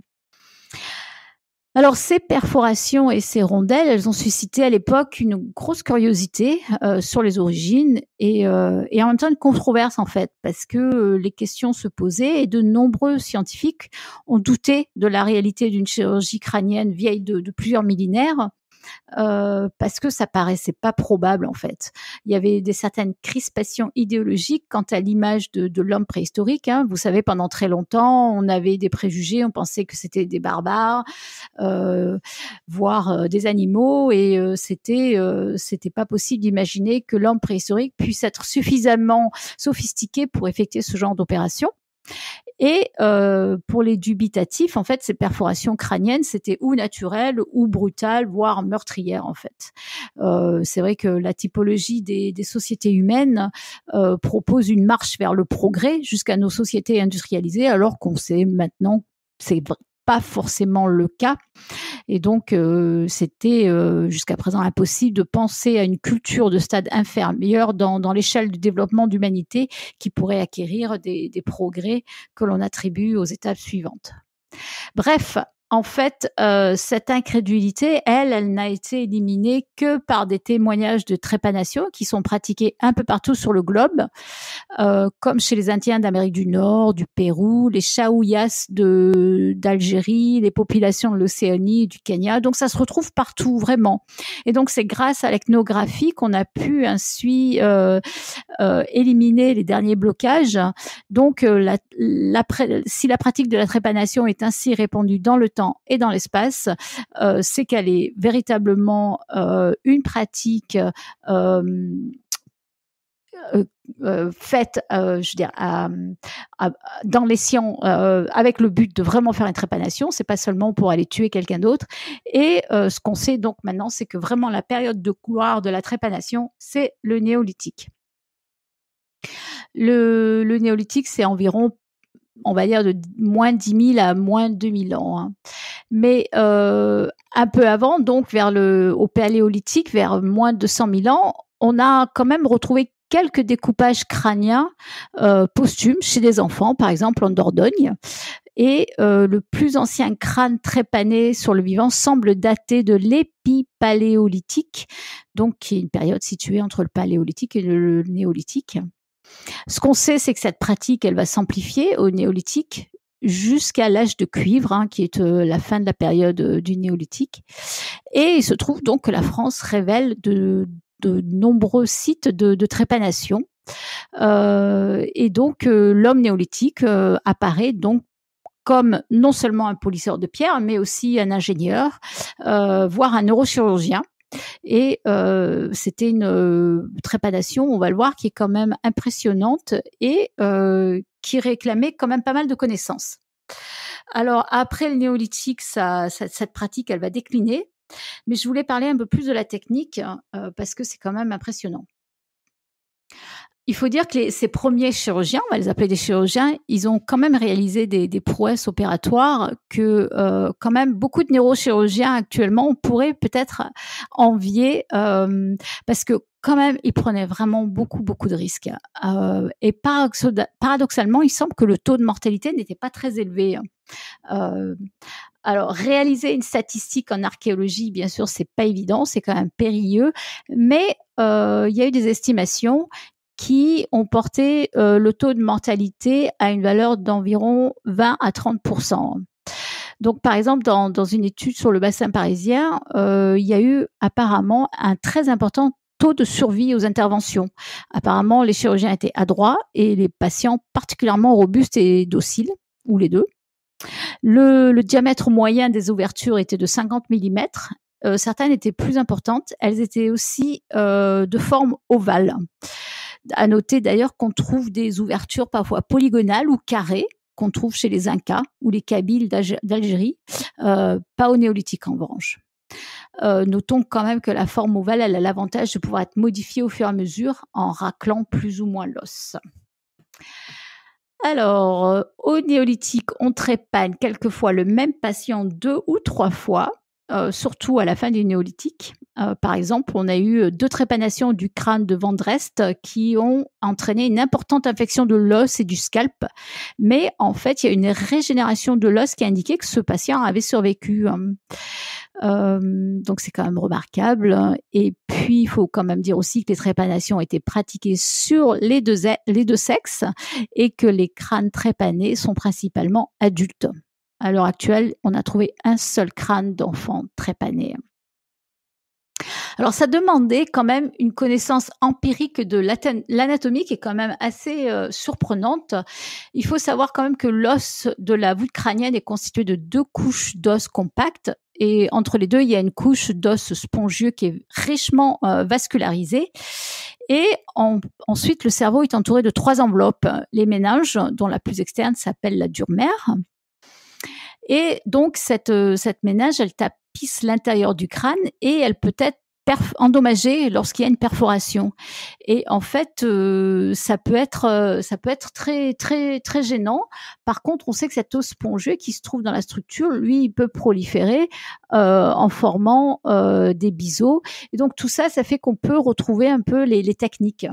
Alors ces perforations et ces rondelles, elles ont suscité à l'époque une grosse curiosité euh, sur les origines euh, et, en même temps une controverse en fait, parce que euh, les questions se posaient et de nombreux scientifiques ont douté de la réalité d'une chirurgie crânienne vieille de plusieurs millénaires parce que ça paraissait pas probable en fait. Il y avait des certaines crispations idéologiques quant à l'image de, l'homme préhistorique. Hein. Vous savez, pendant très longtemps, on avait des préjugés, on pensait que c'était des barbares, euh, voire des animaux, et c'était c'était pas possible d'imaginer que l'homme préhistorique puisse être suffisamment sophistiqué pour effectuer ce genre d'opération. Et euh, pour les dubitatifs, en fait, ces perforations crâniennes, c'était ou naturel ou brutal, voire meurtrière, en fait. Euh, c'est vrai que la typologie des, sociétés humaines euh, propose une marche vers le progrès jusqu'à nos sociétés industrialisées, alors qu'on sait maintenant c'est vrai pas forcément le cas. Et donc, euh, c'était euh, jusqu'à présent impossible de penser à une culture de stade inférieur dans, l'échelle du développement d'humanité qui pourrait acquérir des, des progrès que l'on attribue aux étapes suivantes. Bref, en fait, euh, cette incrédulité, elle, elle n'a été éliminée que par des témoignages de trépanation qui sont pratiqués un peu partout sur le globe, euh, comme chez les Indiens d'Amérique du Nord, du Pérou, les Chaouyas de d'Algérie, les populations de l'Océanie, du Kenya. Donc, ça se retrouve partout vraiment. Et donc, c'est grâce à l'ethnographie qu'on a pu ainsi euh, euh éliminer les derniers blocages. Donc, euh, la, si la pratique de la trépanation est ainsi répandue dans le temps et dans l'espace, euh, c'est qu'elle est véritablement euh, une pratique euh, faite, je dans les sciences, avec le but de vraiment faire une trépanation, c'est pas seulement pour aller tuer quelqu'un d'autre. Et ce qu'on sait donc maintenant, c'est que vraiment la période de gloire de la trépanation, c'est le néolithique. le néolithique, c'est environ on va dire de moins 10 000 à moins 000 ans. Hein. Mais euh, un peu avant, donc vers le, au paléolithique, vers moins de 100 000 ans, on a quand même retrouvé quelques découpages crâniens euh, posthumes chez des enfants, par exemple en Dordogne. Et euh, le plus ancien crâne trépané sur le vivant semble dater de l'épipaléolithique, donc qui est une période située entre le paléolithique et le néolithique. Ce qu'on sait, c'est que cette pratique, elle va s'amplifier au néolithique jusqu'à l'âge de cuivre, hein, qui est euh, la fin de la période euh, du néolithique. Et il se trouve donc que la France révèle de, nombreux sites de, trépanation. Euh, et donc l'homme néolithique apparaît donc comme non seulement un polisseur de pierre, mais aussi un ingénieur, voire un neurochirurgien. Et euh, c'était une euh, trépanation, on va le voir, qui est quand même impressionnante et euh, qui réclamait quand même pas mal de connaissances. Alors après le néolithique, cette pratique, elle va décliner, mais je voulais parler un peu plus de la technique hein, euh, parce que c'est quand même impressionnant il faut dire que ces premiers chirurgiens, on va les appeler des chirurgiens, ils ont quand même réalisé des, prouesses opératoires que euh, quand même beaucoup de neurochirurgiens actuellement pourraient peut-être envier euh, parce que quand même, ils prenaient vraiment beaucoup, beaucoup de risques. Euh, et paradoxalement, il semble que le taux de mortalité n'était pas très élevé. alors, réaliser une statistique en archéologie, bien sûr, c'est pas évident, c'est quand même périlleux, mais il y a eu des estimations qui ont porté euh, le taux de mortalité à une valeur d'environ 20 à 30 donc, par exemple, dans, une étude sur le bassin parisien, euh, il y a eu apparemment un très important taux de survie aux interventions. Apparemment, les chirurgiens étaient adroits et les patients particulièrement robustes et dociles, ou les deux. Le, diamètre moyen des ouvertures était de 50 mm. Euh, certaines étaient plus importantes. Elles étaient aussi de forme ovale. À noter d'ailleurs qu'on trouve des ouvertures parfois polygonales ou carrées qu'on trouve chez les Incas ou les Kabyles d'Algérie, euh, pas au néolithique en revanche. Euh, notons quand même que la forme ovale elle a l'avantage de pouvoir être modifiée au fur et à mesure en raclant plus ou moins l'os. Alors, euh, au néolithique, on trépagne quelquefois le même patient deux ou trois fois. Euh, surtout à la fin du néolithique. Euh, par exemple, on a eu euh, deux trépanations du crâne de Vendrest qui ont entraîné une importante infection de l'os et du scalp. Mais en fait, il y a une régénération de l'os qui a indiqué que ce patient avait survécu. Hein. donc c'est quand même remarquable. Et puis il faut quand même dire aussi que les trépanations étaient pratiquées sur les deux sexes et que les crânes trépanés sont principalement adultes. À l'heure actuelle, on a trouvé un seul crâne d'enfant trépané. Alors ça demandait quand même une connaissance empirique de l'anatomie qui est quand même assez euh, surprenante. Il faut savoir quand même que l'os de la voûte crânienne est constitué de deux couches d'os compactes et entre les deux, il y a une couche d'os spongieux qui est richement euh, vascularisée. Et ensuite, le cerveau est entouré de trois enveloppes. Les méninges, dont la plus externe s'appelle la dure mère. Et donc, cette, euh, cette ménage, elle tapisse l'intérieur du crâne et elle peut être endommagée lorsqu'il y a une perforation. Et en fait, euh, ça peut être euh, ça peut être très très très gênant. Par contre, on sait que cet os spongieux qui se trouve dans la structure, lui, il peut proliférer en formant des biseaux. Et donc tout ça, ça fait qu'on peut retrouver un peu les, les techniques.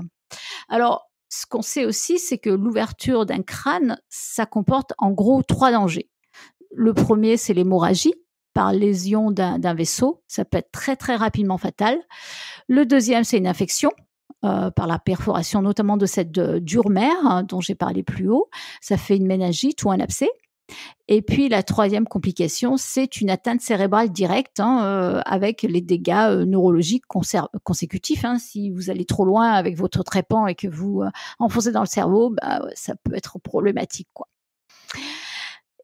Alors, ce qu'on sait aussi, c'est que l'ouverture d'un crâne, ça comporte en gros trois dangers. Le premier, c'est l'hémorragie par lésion d'un vaisseau. Ça peut être très très rapidement fatal. Le deuxième, c'est une infection. Euh, par la perforation notamment de cette euh, dure mère hein, dont j'ai parlé plus haut, ça fait une méningite ou un abcès. Et puis la troisième complication, c'est une atteinte cérébrale directe hein, euh, avec les dégâts neurologiques consécutifs. Hein. si vous allez trop loin avec votre trépan et que vous enfoncez dans le cerveau, bah, ça peut être problématique. Quoi.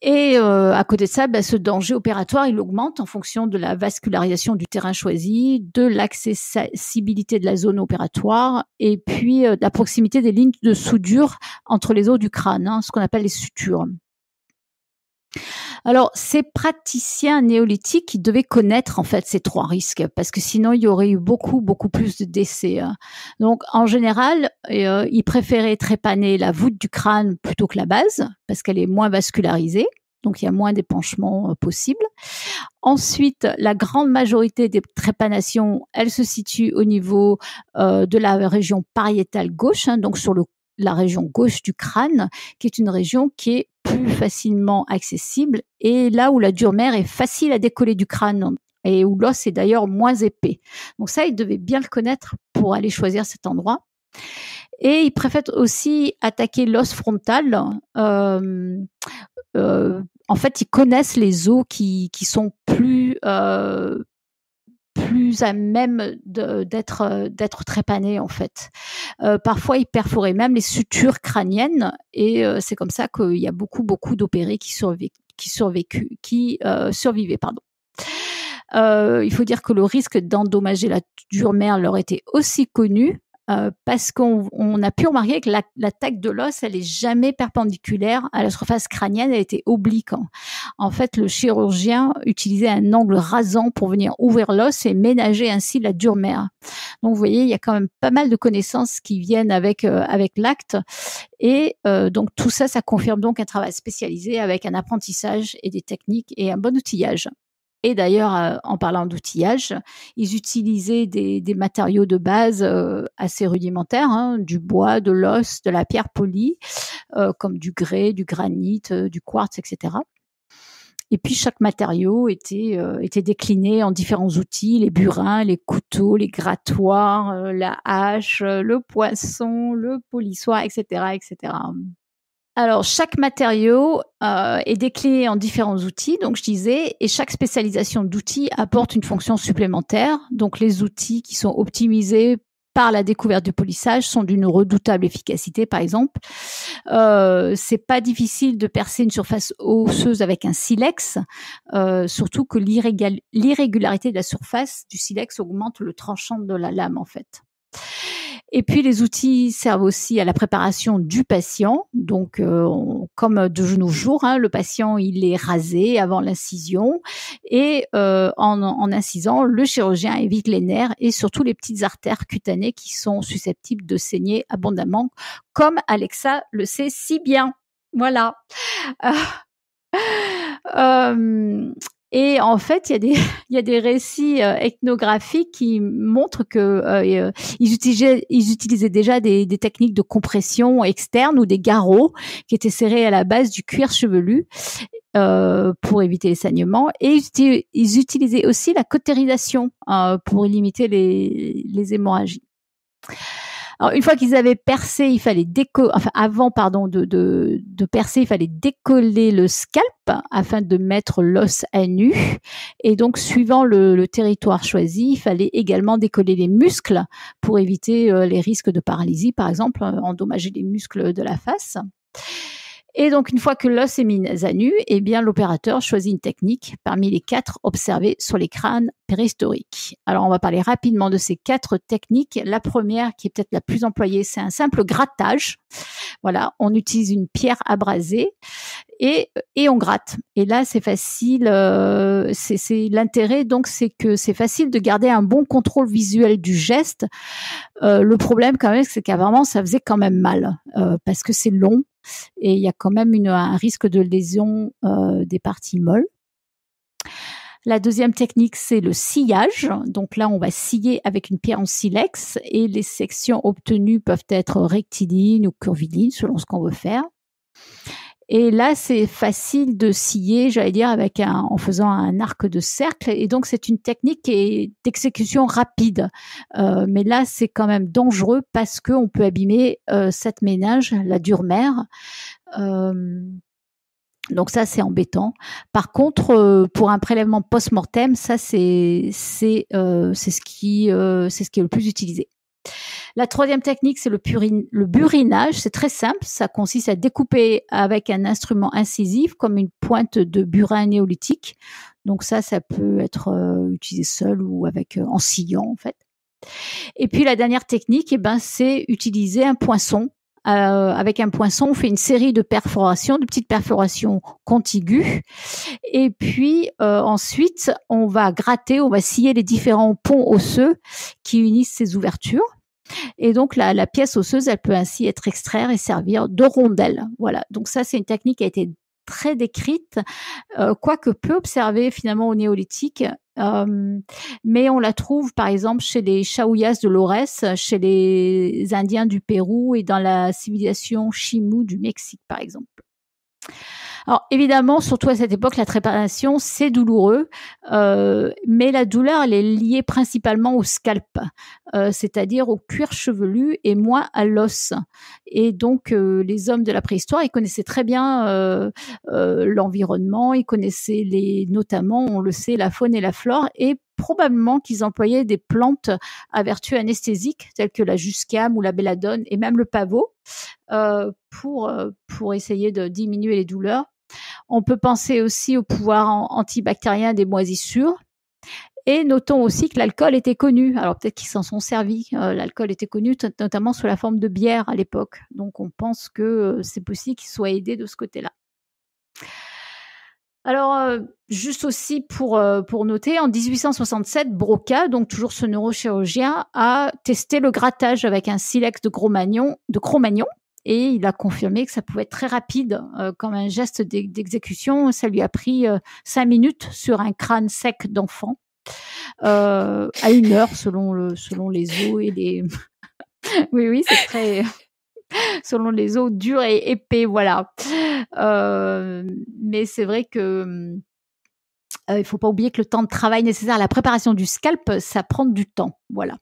Et euh, à côté de ça, bah, ce danger opératoire, il augmente en fonction de la vascularisation du terrain choisi, de l'accessibilité de la zone opératoire et puis euh, de la proximité des lignes de soudure entre les os du crâne, hein, ce qu'on appelle les sutures. Alors, ces praticiens néolithiques, ils devaient connaître en fait ces trois risques, parce que sinon, il y aurait eu beaucoup, beaucoup plus de décès. Hein. Donc, en général, euh, ils préféraient trépaner la voûte du crâne plutôt que la base, parce qu'elle est moins vascularisée. Donc, il y a moins d'épanchements euh, possibles. Ensuite, la grande majorité des trépanations, elles se situent au niveau euh, de la région pariétale gauche, hein, donc sur le la région gauche du crâne, qui est une région qui est plus facilement accessible et là où la dure mer est facile à décoller du crâne et où l'os est d'ailleurs moins épais. Donc ça, il devait bien le connaître pour aller choisir cet endroit. Et il préfère aussi attaquer l'os frontal. Euh, euh, en fait, ils connaissent les os qui, qui sont plus euh, plus à même d'être d'être trépané en fait. Euh, parfois, ils perforaient même les sutures crâniennes et euh, c'est comme ça qu'il y a beaucoup beaucoup d'opérés qui qui qui euh, survivaient pardon. il faut dire que le risque d'endommager la dure mère leur était aussi connu euh, parce qu'on a pu remarquer que l'attaque de l'os, elle est jamais perpendiculaire à la surface crânienne, elle était oblique. En fait, le chirurgien utilisait un angle rasant pour venir ouvrir l'os et ménager ainsi la dure mère. Donc, vous voyez, il y a quand même pas mal de connaissances qui viennent avec euh, avec l'acte, et euh, donc tout ça, ça confirme donc un travail spécialisé avec un apprentissage et des techniques et un bon outillage. Et d'ailleurs, euh, en parlant d'outillage, ils utilisaient des, matériaux de base euh, assez rudimentaires, hein, du bois, de l'os, de la pierre polie, euh, comme du grès, du granit, du quartz, etc. Et puis chaque matériau était, décliné en différents outils, les burins, les couteaux, les grattoirs, la hache, le poisson, le polissoir, etc., etc. Alors, chaque matériau euh, est décliné en différents outils, donc je disais, et chaque spécialisation d'outils apporte une fonction supplémentaire. Donc, les outils qui sont optimisés par la découverte du polissage sont d'une redoutable efficacité, par exemple. Euh, c'est pas difficile de percer une surface osseuse avec un silex, euh, surtout que l'irrégularité de la surface du silex augmente le tranchant de la lame, en fait. Et puis les outils servent aussi à la préparation du patient. Donc, euh, comme de nos jours, hein, le patient il est rasé avant l'incision et euh, en, en, incisant, le chirurgien évite les nerfs et surtout les petites artères cutanées qui sont susceptibles de saigner abondamment, comme Alexa le sait si bien. Voilà. Euh, euh et en fait, il y a des, y des récits euh, ethnographiques qui montrent que euh, euh, utilisaient, déjà des, techniques de compression externe ou des garrots qui étaient serrés à la base du cuir chevelu. pour éviter les saignements et ils utilisaient aussi la cautérisation pour limiter les, les hémorragies une fois qu'ils avaient percé, il fallait déco, enfin, avant, pardon, de, de, de percer, il fallait décoller le scalp afin de mettre l'os à nu. Et donc, suivant le, territoire choisi, il fallait également décoller les muscles pour éviter euh, les risques de paralysie, par exemple, euh, endommager les muscles de la face. Et donc, une fois que l'os est mis à nu, eh bien, l'opérateur choisit une technique parmi les quatre observées sur les crânes préhistoriques. Alors, on va parler rapidement de ces quatre techniques. La première, qui est peut-être la plus employée, c'est un simple grattage. Voilà, on utilise une pierre abrasée et, et on gratte. Et là, c'est facile. Euh, c'est l'intérêt, donc, c'est que c'est facile de garder un bon contrôle visuel du geste. Euh, le problème, quand même, c'est qu'avant, ça faisait quand même mal euh, parce que c'est long et il y a quand même un risque de lésion euh, des parties molles. La deuxième technique, c'est le sillage. Donc là, on va scier avec une pierre en silex et les sections obtenues peuvent être rectilignes ou curvilines selon ce qu'on veut faire. Et là, c'est facile de scier, j'allais dire, avec un, en faisant un arc de cercle. Et donc, c'est une technique d'exécution rapide. Euh, mais là, c'est quand même dangereux parce qu'on peut abîmer cette euh, ménage, la dure mère. Euh, donc ça, c'est embêtant. Par contre, pour un prélèvement post-mortem, ça, c'est c'est ce qui c'est ce qui est le plus utilisé. La troisième technique, c'est le, burinage. C'est très simple. Ça consiste à découper avec un instrument incisif comme une pointe de burin néolithique. Donc ça, ça peut être euh, utilisé seul ou avec euh, en sillon en fait. Et puis la dernière technique, eh ben, c'est utiliser un poinçon euh, avec un poinçon, on fait une série de perforations, de petites perforations contiguës. Et puis euh, ensuite, on va gratter, on va scier les différents ponts osseux qui unissent ces ouvertures. Et donc la, la, pièce osseuse, elle peut ainsi être extraite et servir de rondelle. Voilà. Donc ça, c'est une technique qui a été très décrite, euh, quoique peu observée finalement au néolithique. Euh, mais on la trouve par exemple chez les Chaouyas de l'Orès, chez les Indiens du Pérou et dans la civilisation Chimou du Mexique par exemple. Alors évidemment, surtout à cette époque, la trépanation, c'est douloureux, euh, mais la douleur, elle est liée principalement au scalp, euh, c'est-à-dire au cuir chevelu et moins à l'os. Et donc euh, les hommes de la préhistoire, ils connaissaient très bien euh, euh, l'environnement, ils connaissaient les, notamment, on le sait, la faune et la flore, et probablement qu'ils employaient des plantes à vertu anesthésique, telles que la juscame ou la belladone et même le pavot, euh, pour, pour essayer de diminuer les douleurs. On peut penser aussi au pouvoir antibactérien des moisissures. Et notons aussi que l'alcool était connu. Alors peut-être qu'ils s'en sont servis. Euh, l'alcool était connu notamment sous la forme de bière à l'époque. Donc on pense que euh, c'est possible qu'ils soient aidés de ce côté-là. Alors, euh, juste aussi pour, pour noter, en 1867, Broca, donc toujours ce neurochirurgien, a testé le grattage avec un silex de chromagnon de Cro-Magnon et il a confirmé que ça pouvait être très rapide euh, comme un geste d'exécution. Ça lui a pris euh, cinq minutes sur un crâne sec d'enfant, euh, à une heure selon, le, selon les os et les. oui, oui, c'est très. selon les os durs et épais, voilà. mais c'est vrai que. il ne faut pas oublier que le temps de travail nécessaire à la préparation du scalp, ça prend du temps. Voilà.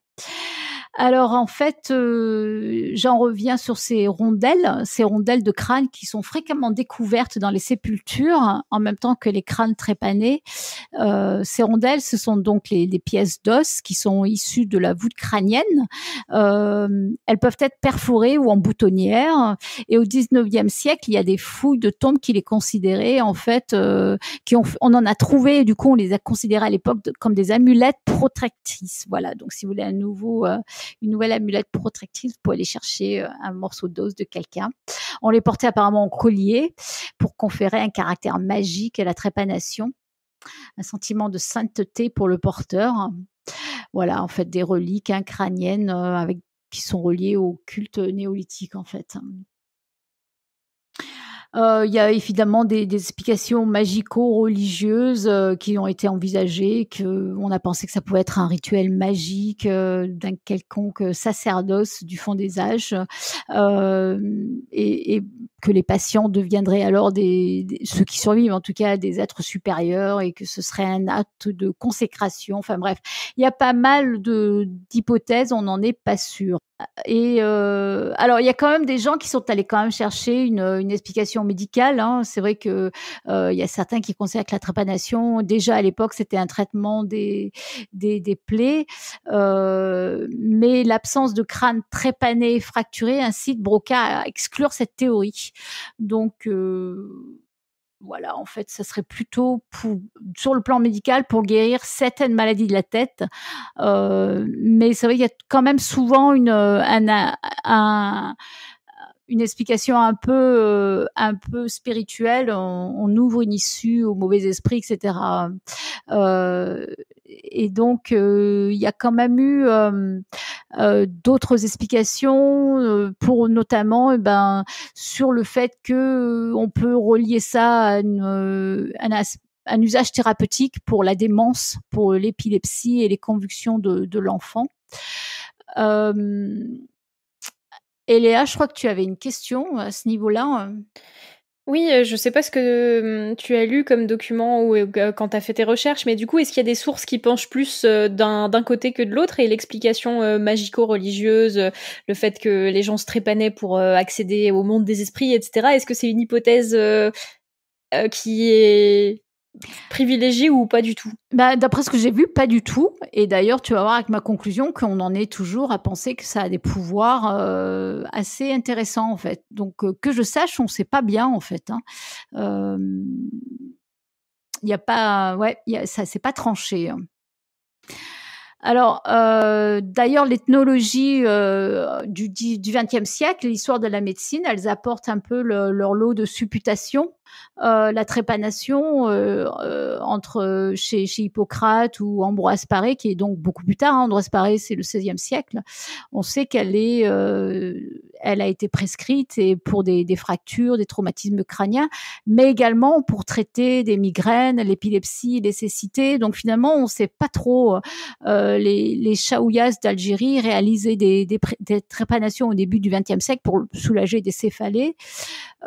Alors en fait, euh, j'en reviens sur ces rondelles, ces rondelles de crâne qui sont fréquemment découvertes dans les sépultures, en même temps que les crânes trépanés. Euh, ces rondelles, ce sont donc les, pièces d'os qui sont issues de la voûte crânienne. Euh, elles peuvent être perforées ou en boutonnière. Et au 19e siècle, il y a des fouilles de tombes qui les considéraient en fait, euh, qui on en a trouvé. du coup, on les a considérées à l'époque comme des amulettes protectrices. Voilà. Donc, si vous voulez à nouveau une nouvelle amulette protectrice pour aller chercher euh, un morceau d'os de quelqu'un. On les portait apparemment en collier pour conférer un caractère magique à la trépanation, un sentiment de sainteté pour le porteur. Voilà, en fait, des reliques hein, crâniennes euh, qui sont reliées au culte néolithique, en fait. Euh, il y a évidemment des, explications magico-religieuses euh, qui ont été envisagées, que on a pensé que ça pouvait être un rituel magique euh, d'un quelconque sacerdoce du fond des âges, et, que les patients deviendraient alors ceux qui survivent, en tout cas des êtres supérieurs, et que ce serait un acte de consécration. Enfin bref, il y a pas mal d'hypothèses, on n'en est pas sûr. Et euh, alors, il y a quand même des gens qui sont allés quand même chercher une, euh, explication médicale. Hein. C'est vrai que euh, il y a certains qui considèrent que la trépanation, déjà à l'époque, c'était un traitement des des, plaies, euh, mais l'absence de crâne trépané et fracturé incite Broca à exclure cette théorie. Donc voilà, en fait, ça serait plutôt pour, sur le plan médical pour guérir certaines maladies de la tête. Euh, mais c'est vrai qu'il y a quand même souvent une, euh, un, un, une explication un peu, euh, un peu spirituelle. On, ouvre une issue aux mauvais esprits, etc. Euh, et donc, euh, il y a quand même eu d'autres explications, pour notamment, eh ben, sur le fait que on peut relier ça à, un usage thérapeutique pour la démence, pour l'épilepsie et les convulsions de, l'enfant. Et Léa, je crois que tu avais une question euh, à ce niveau-là. Euh. Oui, euh, je ne sais pas ce que mmh, tu as lu comme document ou quand tu as fait tes recherches, mais du coup, est-ce qu'il y a des sources qui penchent plus d'un côté que de l'autre et l'explication magico-religieuse, le fait que les gens se trépanaient pour accéder au monde des esprits, etc. Est-ce que c'est une hypothèse qui est privilégié ou pas du tout bah, D'après ce que j'ai vu, pas du tout. Et d'ailleurs, tu vas voir avec ma conclusion qu'on en est toujours à penser que ça a des pouvoirs euh, assez intéressants, en fait. Donc, euh, que je sache, on ne sait pas bien, en fait. Il hein. n'y euh, a pas... Ouais, ça s'est pas tranché. Hein. Alors, euh, d'ailleurs, l'ethnologie euh, du XXe siècle, l'histoire de la médecine, elles apportent un peu leur lot de supputations. Euh, la trépanation euh, entre chez, Hippocrate ou Ambroise Paré, qui est donc beaucoup plus tard, hein. Ambroise Paré, c'est le XVIe siècle. On sait qu'elle est elle a été prescrite et pour des, des fractures, des traumatismes crâniens, mais également pour traiter des migraines, l'épilepsie, les cécités. Donc finalement, on ne sait pas trop. Euh, les, les d'Algérie réalisaient des, des, trépanations au début du XXe siècle pour soulager des céphalées.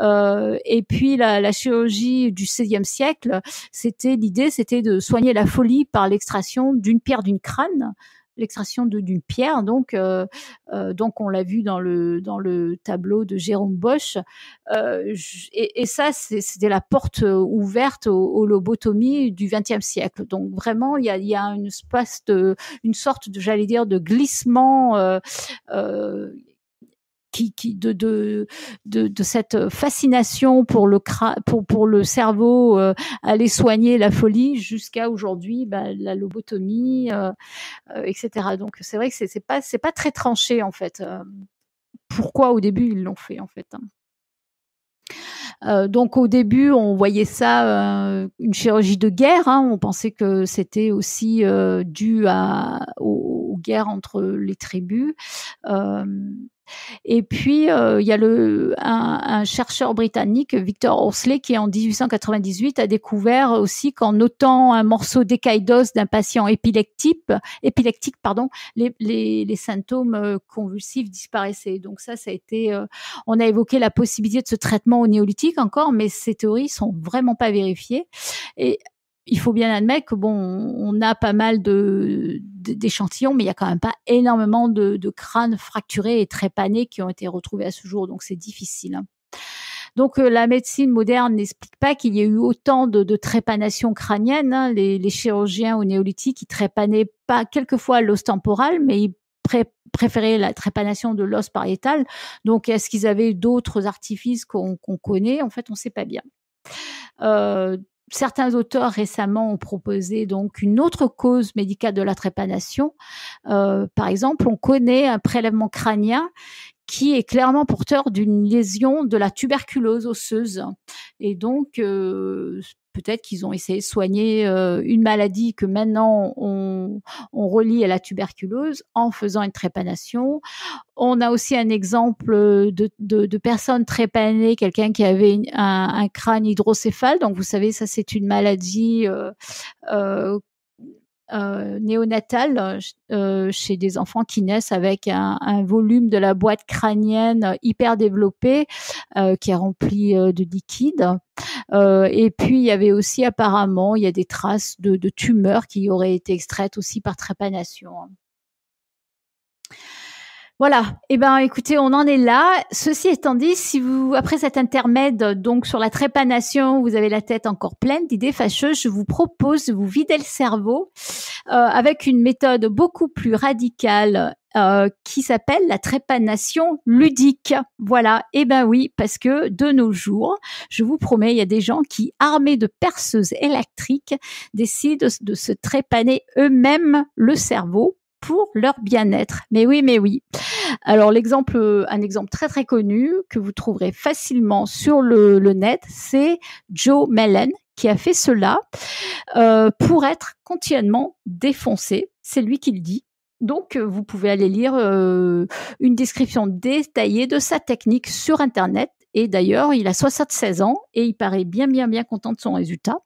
Euh, et puis la, chirurgie du XVIe siècle, c'était l'idée, c'était de soigner la folie par l'extraction d'une pierre d'une crâne l'extraction d'une pierre. Donc, euh, euh, donc on l'a vu dans le dans le tableau de Jérôme Bosch. Euh, et, et, ça, c'était la porte euh, ouverte aux, lobotomies du XXe siècle. Donc vraiment, il y a, il y a un espace de une sorte de j'allais dire de glissement de, cette fascination pour le pour, le cerveau euh, aller soigner la folie jusqu'à aujourd'hui bah, la lobotomie, euh, euh, etc. Donc c'est vrai que c'est pas pas très tranché en fait. pourquoi au début ils l'ont fait en fait. Hein. donc au début, on voyait ça une chirurgie de guerre. Hein. on pensait que c'était aussi dû aux, guerres entre les tribus. Et puis, euh, il y a le, un, chercheur britannique, Victor Horsley, qui en 1898 a découvert aussi qu'en notant un morceau d'écaïdose d'un patient épileptique, épileptique pardon, les, les, symptômes euh, convulsifs disparaissaient. Donc ça, ça a été, euh, on a évoqué la possibilité de ce traitement au néolithique encore, mais ces théories sont vraiment pas vérifiées. Et il faut bien admettre que bon, on a pas mal de d'échantillons, mais il y a quand même pas énormément de, crânes fracturés et trépanés qui ont été retrouvés à ce jour, donc c'est difficile. Hein. Donc euh, la médecine moderne n'explique pas qu'il y ait eu autant de, trépanations crâniennes. Hein. Les, chirurgiens au néolithique, ils trépanaient pas quelquefois l'os temporal, mais ils préféraient la trépanation de l'os pariétal. Donc est-ce qu'ils avaient d'autres artifices qu'on connaît En fait, on ne sait pas bien. Euh, certains auteurs récemment ont proposé donc une autre cause médicale de la trépanation. Euh, par exemple, on connaît un prélèvement crânien qui est clairement porteur d'une lésion de la tuberculose osseuse. Et donc, euh, peut-être qu'ils ont essayé de soigner euh, une maladie que maintenant on, relie à la tuberculose en faisant une trépanation. On a aussi un exemple de, de, personnes trépanées, quelqu'un qui avait un, crâne hydrocéphale. Donc vous savez, ça c'est une maladie euh, euh, euh, euh, chez des enfants qui naissent avec un, volume de la boîte crânienne hyper développé euh, qui est rempli euh, de liquide. et puis il y avait aussi apparemment il y a des traces de, de tumeurs qui auraient été extraites aussi par trépanation. Voilà. Eh ben, écoutez, on en est là. Ceci étant dit, si vous, après cet intermède, donc, sur la trépanation, vous avez la tête encore pleine d'idées fâcheuses, je vous propose de vous vider le cerveau, euh, avec une méthode beaucoup plus radicale, euh, qui s'appelle la trépanation ludique. Voilà. Eh ben oui, parce que de nos jours, je vous promets, il y a des gens qui, armés de perceuses électriques, décident de se trépaner eux-mêmes le cerveau pour leur bien-être. Mais oui, mais oui. Alors l'exemple, euh, un exemple très très connu que vous trouverez facilement sur le, net, c'est Joe Mellon qui a fait cela euh, pour être continuellement défoncé. C'est lui qui le dit. Donc, euh, vous pouvez aller lire une description détaillée de sa technique sur Internet. Et d'ailleurs, il a 76 ans et il paraît bien, bien, bien content de son résultat.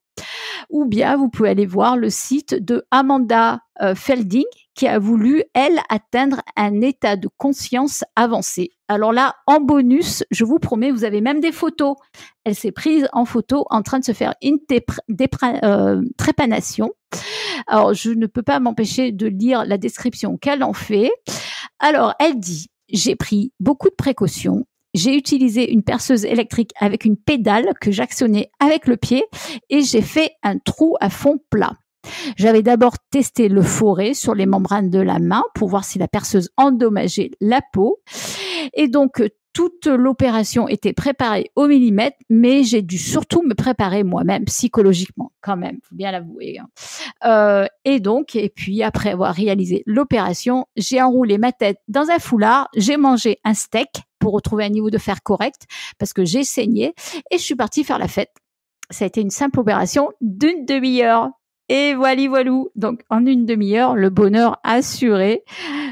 Ou bien vous pouvez aller voir le site de Amanda euh, Felding qui a voulu, elle, atteindre un état de conscience avancé. Alors là, en bonus, je vous promets, vous avez même des photos. Elle s'est prise en photo en train de se faire une euh, trépanation. Alors, je ne peux pas m'empêcher de lire la description qu'elle en fait. Alors, elle dit, j'ai pris beaucoup de précautions, j'ai utilisé une perceuse électrique avec une pédale que j'actionnais avec le pied et j'ai fait un trou à fond plat. J'avais d'abord testé le forêt sur les membranes de la main pour voir si la perceuse endommageait la peau. Et donc, toute l'opération était préparée au millimètre, mais j'ai dû surtout me préparer moi-même psychologiquement, quand même, faut bien l'avouer. Hein. Euh, et donc, et puis après avoir réalisé l'opération, j'ai enroulé ma tête dans un foulard, j'ai mangé un steak pour retrouver un niveau de fer correct parce que j'ai saigné et je suis partie faire la fête. Ça a été une simple opération d'une demi-heure. Et voilà, voilà. Donc, en une demi-heure, le bonheur assuré.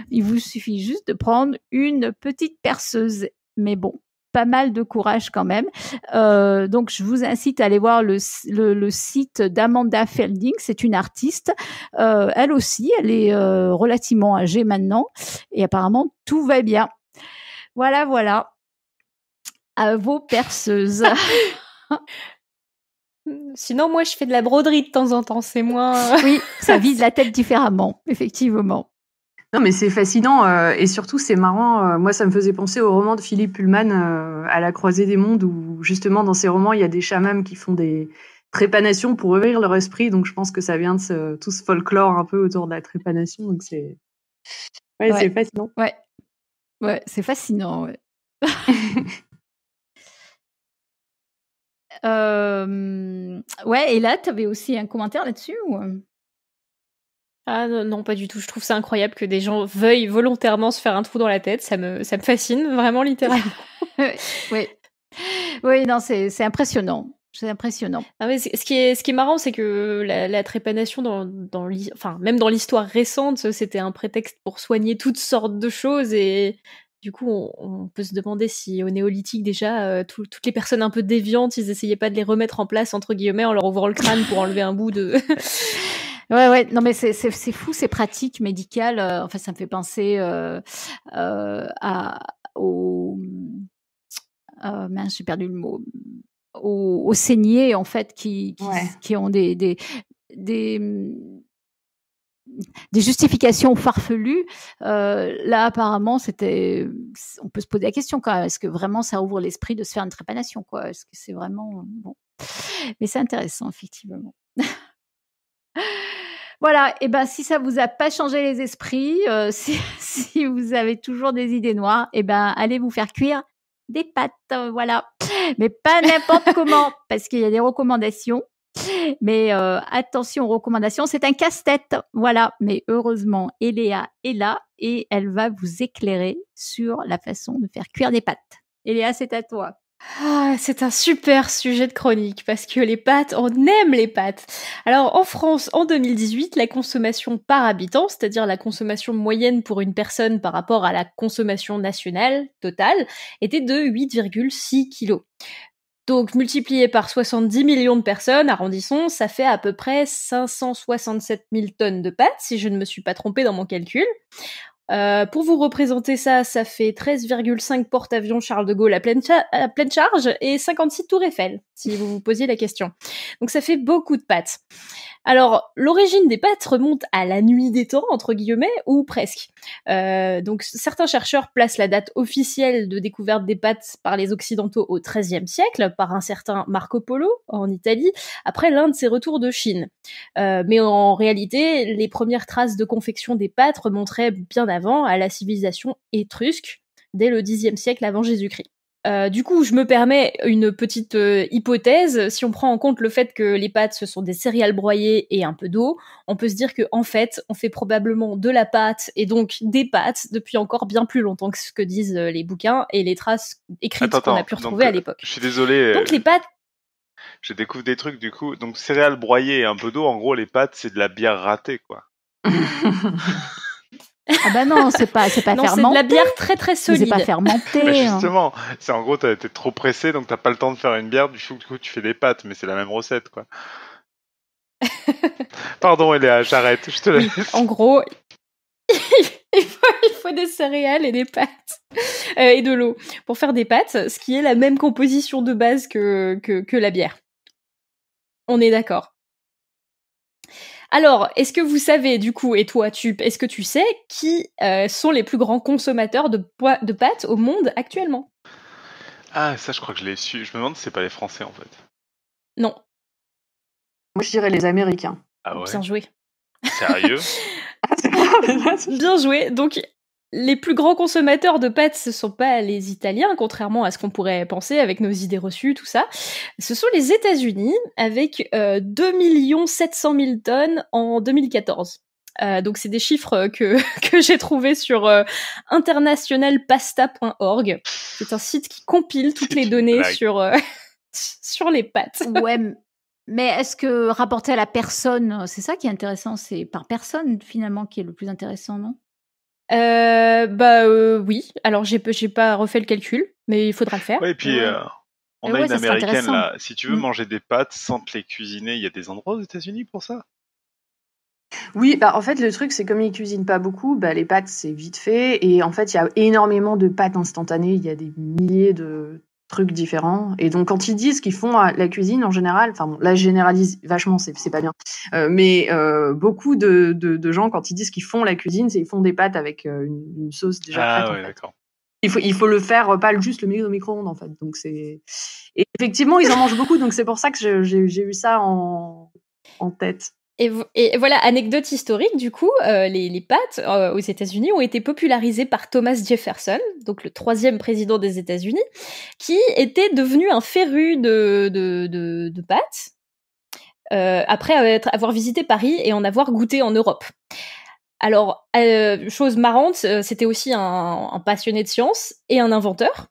Il vous suffit juste de prendre une petite perceuse. Mais bon, pas mal de courage quand même. Euh, donc, je vous incite à aller voir le, site d'Amanda Felding. C'est une artiste. Euh, elle aussi, elle est euh, relativement âgée maintenant. Et apparemment, tout va bien. Voilà, voilà. À vos perceuses. Sinon, moi, je fais de la broderie de temps en temps, c'est moins. oui, ça vise la tête différemment, effectivement. Non, mais c'est fascinant euh, et surtout c'est marrant. Euh, moi, ça me faisait penser au roman de Philippe Pullman, euh, À la croisée des mondes, où justement dans ces romans, il y a des chamans qui font des trépanations pour ouvrir leur esprit. Donc, je pense que ça vient de ce, tout ce folklore un peu autour de la trépanation. Donc, c'est ouais. c'est fascinant. Ouais, Ouais, c'est fascinant, ouais. et là, tu avais aussi un commentaire là-dessus ou... Ah non, pas du tout. Je trouve ça incroyable que des gens veuillent volontairement se faire un trou dans la tête. Ça me, ça me fascine vraiment littéralement. oui. oui, non, c'est impressionnant. C'est impressionnant. Ah ce, qui est, marrant, c'est que la, trépanation, dans, enfin, même dans l'histoire récente, c'était un prétexte pour soigner toutes sortes de choses. Et du coup, on, peut se demander si au néolithique, déjà, euh, toutes les personnes un peu déviantes, ils essayaient pas de les remettre en place, entre guillemets, en leur ouvrant le crâne pour enlever un bout de... Ouais, ouais, non, mais c'est fou ces pratiques médicales. Euh, enfin, ça me fait penser euh, à, au. Euh, j'ai perdu le mot aux, saignées, en fait, qui, qui, ont des, des, des mmh, justifications farfelues. Euh, là, apparemment, c'était. On peut se poser la question quand même. Est-ce que vraiment ça ouvre l'esprit de se faire une trépanation, quoi Est-ce que c'est vraiment euh, bon Mais c'est intéressant, effectivement. voilà. Et eh ben, si ça vous a pas changé les esprits, euh, si, si, vous avez toujours des idées noires, et eh ben, allez vous faire cuire des pâtes, hein, voilà. Mais pas n'importe comment, parce qu'il y a des recommandations. Mais euh, attention aux recommandations, c'est un casse-tête, voilà. Mais heureusement, Eléa est là et elle va vous éclairer sur la façon de faire cuire des pâtes. Eléa, c'est à toi. Ah, c'est un super sujet de chronique parce que les pâtes, on aime les pâtes. Alors en France, en 2018, la consommation par habitant, c'est-à-dire la consommation moyenne pour une personne par rapport à la consommation nationale totale, était de 8,6 kilos. Donc multiplié par 70 millions de personnes, arrondissons, ça fait à peu près 567 000 tonnes de pâtes, si je ne me suis pas trompée dans mon calcul. Euh, pour vous représenter ça, ça fait 13,5 porte-avions Charles de Gaulle à pleine, charge et 56 tours Eiffel, si vous vous posiez la question. Donc ça fait beaucoup de pattes. Alors, l'origine des pâtes remonte à la nuit des temps, entre guillemets, ou presque. Euh, donc certains chercheurs placent la date officielle de découverte des pâtes par les Occidentaux au XIIIe siècle, par un certain Marco Polo, en Italie, après l'un de ses retours de Chine. Euh, mais en réalité, les premières traces de confection des pâtes remonteraient bien à avant à la civilisation étrusque dès le Xe siècle avant Jésus-Christ. Euh, du coup, je me permets une petite euh, hypothèse. Si on prend en compte le fait que les pâtes, ce sont des céréales broyées et un peu d'eau, on peut se dire que en fait, on fait probablement de la pâte et donc des pâtes depuis encore bien plus longtemps que ce que disent euh, les bouquins et les traces écrites qu'on a pu retrouver à l'époque. Je suis désolé. Donc les pâtes. Je découvre des trucs du coup. Donc céréales broyées et un peu d'eau. En gros, les pâtes, c'est de la bière ratée, quoi. Ah bah non, c'est pas, c'est pas non, C'est de la bière très très solide. C'est pas fermenté. Hein. justement, c'est en gros, t'as été trop pressé, donc t'as pas le temps de faire une bière. Du coup, tu fais des pâtes, mais c'est la même recette, quoi. Pardon, Eléa, j'arrête, je te laisse. en gros, il faut, des céréales et des pâtes euh, et de l'eau pour faire des pâtes, ce qui est la même composition de base que, que la bière. On est d'accord. Alors, est-ce que vous savez, du coup, et toi, tu, est-ce que tu sais qui euh, sont les plus grands consommateurs de, de pâtes au monde actuellement Ah, ça, je crois que je l'ai su. Je me demande si c'est pas les Français, en fait. Non. Moi, je dirais les Américains. Ah ouais Bien joué. Sérieux ah, Bien joué. Donc, les plus grands consommateurs de pâtes, ce sont pas les Italiens, contrairement à ce qu'on pourrait penser avec nos idées reçues, tout ça. Ce sont les États-Unis, avec 2 700 000 tonnes en 2014. Euh, donc c'est des chiffres euh, que, j'ai trouvés sur euh, internationalpasta.org. C'est un site qui compile toutes les données sur, sur les pâtes. Ouais, mais est-ce que rapporté à la personne, c'est ça qui est intéressant, c'est par personne finalement qui est le plus intéressant, non euh, Bah euh, oui. Alors j'ai pas refait le calcul, mais il faudra le faire. et puis euh, on euh, a une américaine là. Si tu veux mm. manger des pâtes sans te les cuisiner, il y a des endroits aux États-Unis pour ça. Oui, bah en fait le truc c'est comme ils cuisinent pas beaucoup, bah, les pâtes c'est vite fait et en fait il y a énormément de pâtes instantanées, il y a des milliers de trucs différents. Et donc, quand ils disent qu'ils font la cuisine en général, enfin bon, là, je généralise vachement, c'est, pas bien. Euh, mais euh, beaucoup de, de, de, gens, quand ils disent qu'ils font la cuisine, c'est ils font des pâtes avec euh, une, sauce déjà ah prête. d'accord. Il faut, il faut le faire, pas juste le milieu au micro-ondes, en fait. Donc, c'est. effectivement, ils en mangent beaucoup, donc c'est pour ça que j'ai, j'ai eu ça en, en tête. Et, voilà, anecdote historique, du coup, euh, les, pâtes euh, aux États-Unis ont été popularisées par Thomas Jefferson, donc le troisième président des États-Unis, qui était devenu un féru de, pâtes euh, après avoir visité Paris et en avoir goûté en Europe. Alors, chose marrante, c'était aussi un, un passionné de science et un inventeur.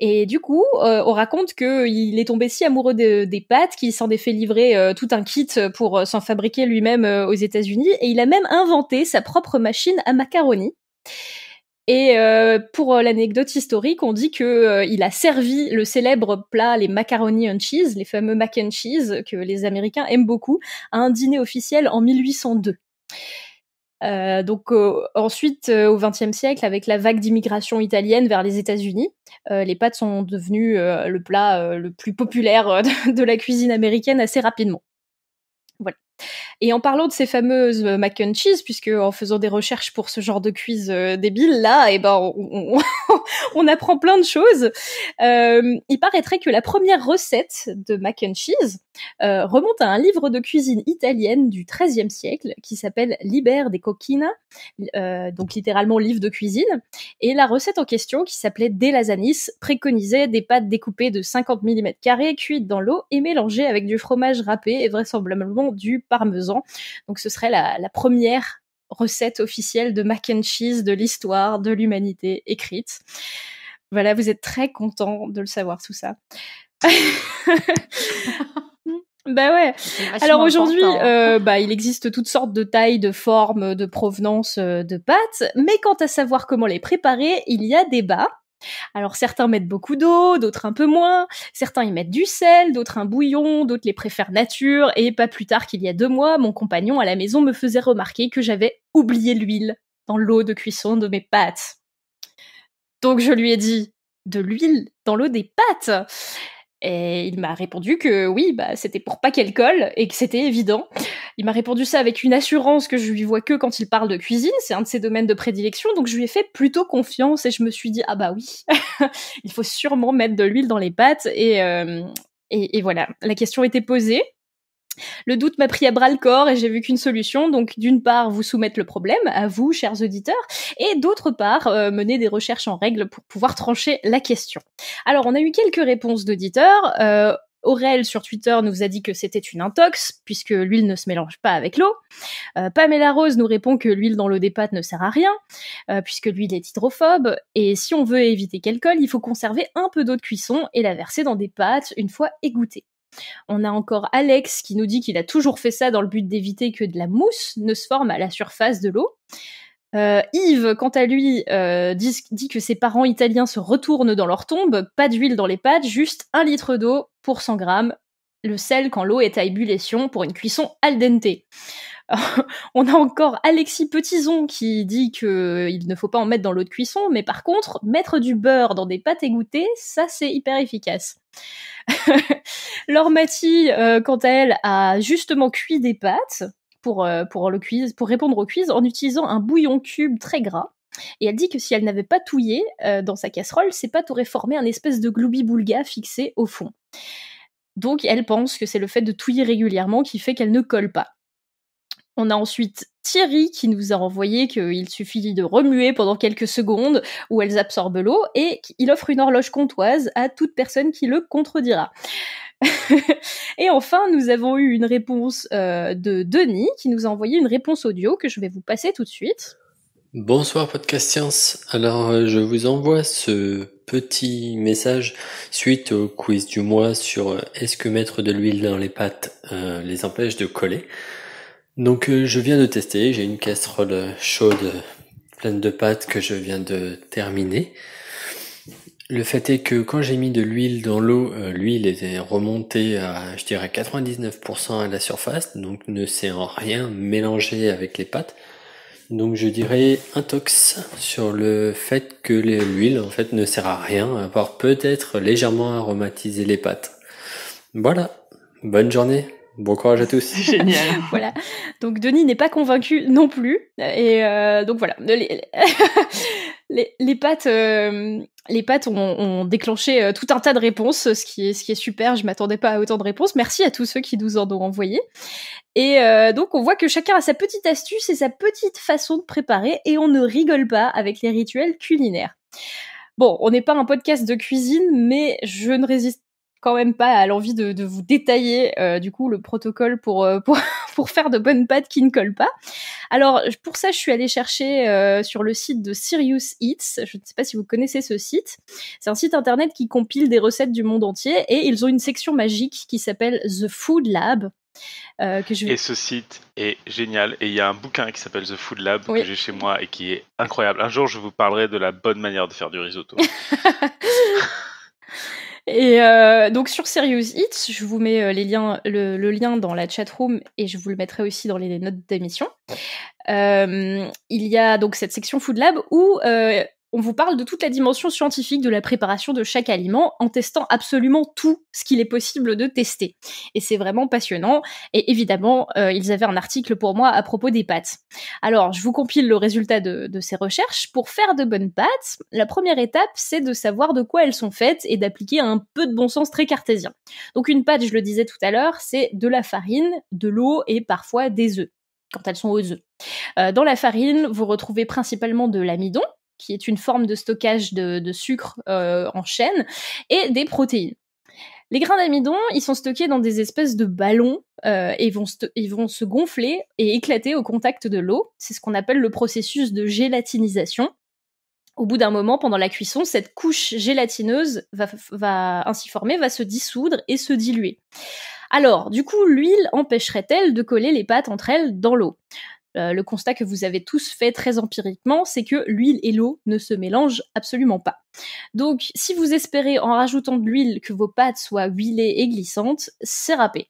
Et du coup, euh, on raconte qu'il est tombé si amoureux des pâtes qu'il s'en est fait livrer euh, tout un kit pour euh, s'en fabriquer lui-même aux États-Unis. Et il a même inventé sa propre machine à macaroni. Et pour l'anecdote historique, on dit que il a servi le célèbre plat les macaroni and cheese, les fameux mac and cheese que les Américains aiment beaucoup, à un dîner officiel en 1802. Euh, donc euh, ensuite, euh, au XXe siècle, avec la vague d'immigration italienne vers les États-Unis, les pâtes sont devenues le plat le plus populaire de, la cuisine américaine assez rapidement. Et en parlant de ces fameuses euh, mac and cheese, puisque en faisant des recherches pour ce genre de cuisine euh, débile là, eh ben on, apprend plein de choses. Euh, il paraîtrait que la première recette de mac and cheese remonte à un livre de cuisine italienne du XIIIe siècle qui s'appelle Liber de Coquina, donc littéralement livre de cuisine. Et la recette en question, qui s'appelait des Lasanis, préconisait des pâtes découpées de 50 mm carrés, cuites dans l'eau et mélangées avec du fromage râpé et vraisemblablement du parmesan. Donc ce serait la, première recette officielle de mac and cheese de l'histoire de l'humanité écrite. Voilà, vous êtes très content de le savoir tout ça. Bah ouais. Alors aujourd'hui, euh, bah il existe toutes sortes de tailles, de formes, de provenances euh, de pâtes, mais quant à savoir comment les préparer, il y a des débat. Alors certains mettent beaucoup d'eau, d'autres un peu moins, certains y mettent du sel, d'autres un bouillon, d'autres les préfèrent nature, et pas plus tard qu'il y a deux mois, mon compagnon à la maison me faisait remarquer que j'avais oublié l'huile dans l'eau de cuisson de mes pâtes. Donc je lui ai dit, de l'huile dans l'eau des pâtes et il m'a répondu que oui, bah, c'était pour pas qu'elle colle et que c'était évident. Il m'a répondu ça avec une assurance que je lui vois que quand il parle de cuisine, c'est un de ses domaines de prédilection, donc je lui ai fait plutôt confiance et je me suis dit, ah bah oui, il faut sûrement mettre de l'huile dans les pâtes et, euh, et, voilà, la question était posée, le doute m'a pris à bras le corps et j'ai vu qu'une solution, donc d'une part vous soumettre le problème à vous, chers auditeurs, et d'autre part euh, mener des recherches en règle pour pouvoir trancher la question. Alors on a eu quelques réponses d'auditeurs. Euh, Aurel sur Twitter nous a dit que c'était une intox, puisque l'huile ne se mélange pas avec l'eau. Euh, Pamela Rose nous répond que l'huile dans l'eau des pâtes ne sert à rien, puisque l'huile est hydrophobe. Et si on veut éviter qu'elle colle, il faut conserver un peu d'eau de cuisson et la verser dans des pâtes une fois égouttée. On a encore Alex qui nous dit qu'il a toujours fait ça dans le but d'éviter que de la mousse ne se forme à la surface de l'eau. Euh, Yves, quant à lui, euh, dit, dit, que ses parents italiens se retournent dans leur tombe, pas d'huile dans les pâtes, juste un litre d'eau pour 100 grammes, le sel quand l'eau est à ébullition pour une cuisson al dente. on a encore Alexis Petison qui dit qu'il euh, ne faut pas en mettre dans l'eau de cuisson, mais par contre, mettre du beurre dans des pâtes égouttées, ça c'est hyper efficace. Laure Mathy, euh, quant à elle, a justement cuit des pâtes pour, euh, pour, le pour répondre aux quiz en utilisant un bouillon cube très gras. Et elle dit que si elle n'avait pas touillé dans sa casserole, ses pâtes auraient formé un espèce de gloubi-boulga fixé au fond. Donc elle pense que c'est le fait de touiller régulièrement qui fait qu'elle ne colle pas. On a ensuite Thierry qui nous a envoyé qu'il suffit de remuer pendant quelques secondes où elles absorbent l'eau et il offre une horloge comtoise à toute personne qui le contredira. et enfin, nous avons eu une réponse euh, de Denis qui nous a envoyé une réponse audio que je vais vous passer tout de suite. Bonsoir Podcast Science. Alors, euh, je vous envoie ce petit message suite au quiz du mois sur euh, est-ce que mettre de l'huile dans les pâtes les empêche de coller. Donc euh, je viens de tester, j'ai une casserole chaude pleine de pâtes que je viens de terminer. Le fait est que quand j'ai mis de l'huile dans l'eau, euh, l'huile était remontée à je dirais 99% à la surface, donc ne s'est en rien mélangée avec les pâtes. Donc je dirais intox sur le fait que l'huile en fait ne sert à rien à part peut-être légèrement aromatiser les pâtes. Voilà, bonne journée. Bon courage à tous. Génial. voilà. Donc Denis n'est pas convaincu non plus. Et euh, donc voilà. Les, les, pattes, les euh, ont, déclenché euh, tout un tas de réponses, ce qui est, ce qui est super. Je m'attendais pas à autant de réponses. Merci à tous ceux qui nous en ont envoyé. Et donc on voit que chacun a sa petite astuce et sa petite façon de préparer, et on ne rigole pas avec les rituels culinaires. Bon, on n'est pas un podcast de cuisine, mais je ne résiste quand même pas à l'envie de, vous détailler euh, du coup le protocole pour, euh, pour, faire de bonnes pâtes qui ne collent pas. Alors pour ça, je suis allée chercher euh, sur le site de Sirius Eats. Je ne sais pas si vous connaissez ce site. C'est un site internet qui compile des recettes du monde entier et ils ont une section magique qui s'appelle The Food Lab. que je... Et ce site est génial. Et il y a un bouquin qui s'appelle The Food Lab que j'ai chez moi et qui est incroyable. Un jour, je vous parlerai de la bonne manière de faire du risotto. Et euh, donc sur Serious Eats, je vous mets euh, les liens, le, lien dans la chat room et je vous le mettrai aussi dans les notes d'émission. Euh, il y a donc cette section Food Lab où euh, on vous parle de toute la dimension scientifique de la préparation de chaque aliment en testant absolument tout ce qu'il est possible de tester. Et c'est vraiment passionnant. Et évidemment, euh, ils avaient un article pour moi à propos des pâtes. Alors, je vous compile le résultat de, ces recherches. Pour faire de bonnes pâtes, la première étape, c'est de savoir de quoi elles sont faites et d'appliquer un peu de bon sens très cartésien. Donc une pâte, je le disais tout à l'heure, c'est de la farine, de l'eau et parfois des œufs quand elles sont aux œufs. Euh, dans la farine, vous retrouvez principalement de l'amidon, qui est une forme de stockage de, sucre euh, en chaîne, et des protéines. Les grains d'amidon, ils sont stockés dans des espèces de ballons euh, et vont ils vont se gonfler et éclater au contact de l'eau. C'est ce qu'on appelle le processus de gélatinisation. Au bout d'un moment, pendant la cuisson, cette couche gélatineuse va, ainsi former, va se dissoudre et se diluer. Alors, du coup, l'huile empêcherait-elle de coller les pâtes entre elles dans l'eau euh, le constat que vous avez tous fait très empiriquement, c'est que l'huile et l'eau ne se mélangent absolument pas. Donc, si vous espérez en rajoutant de l'huile que vos pâtes soient huilées et glissantes, c'est râpé.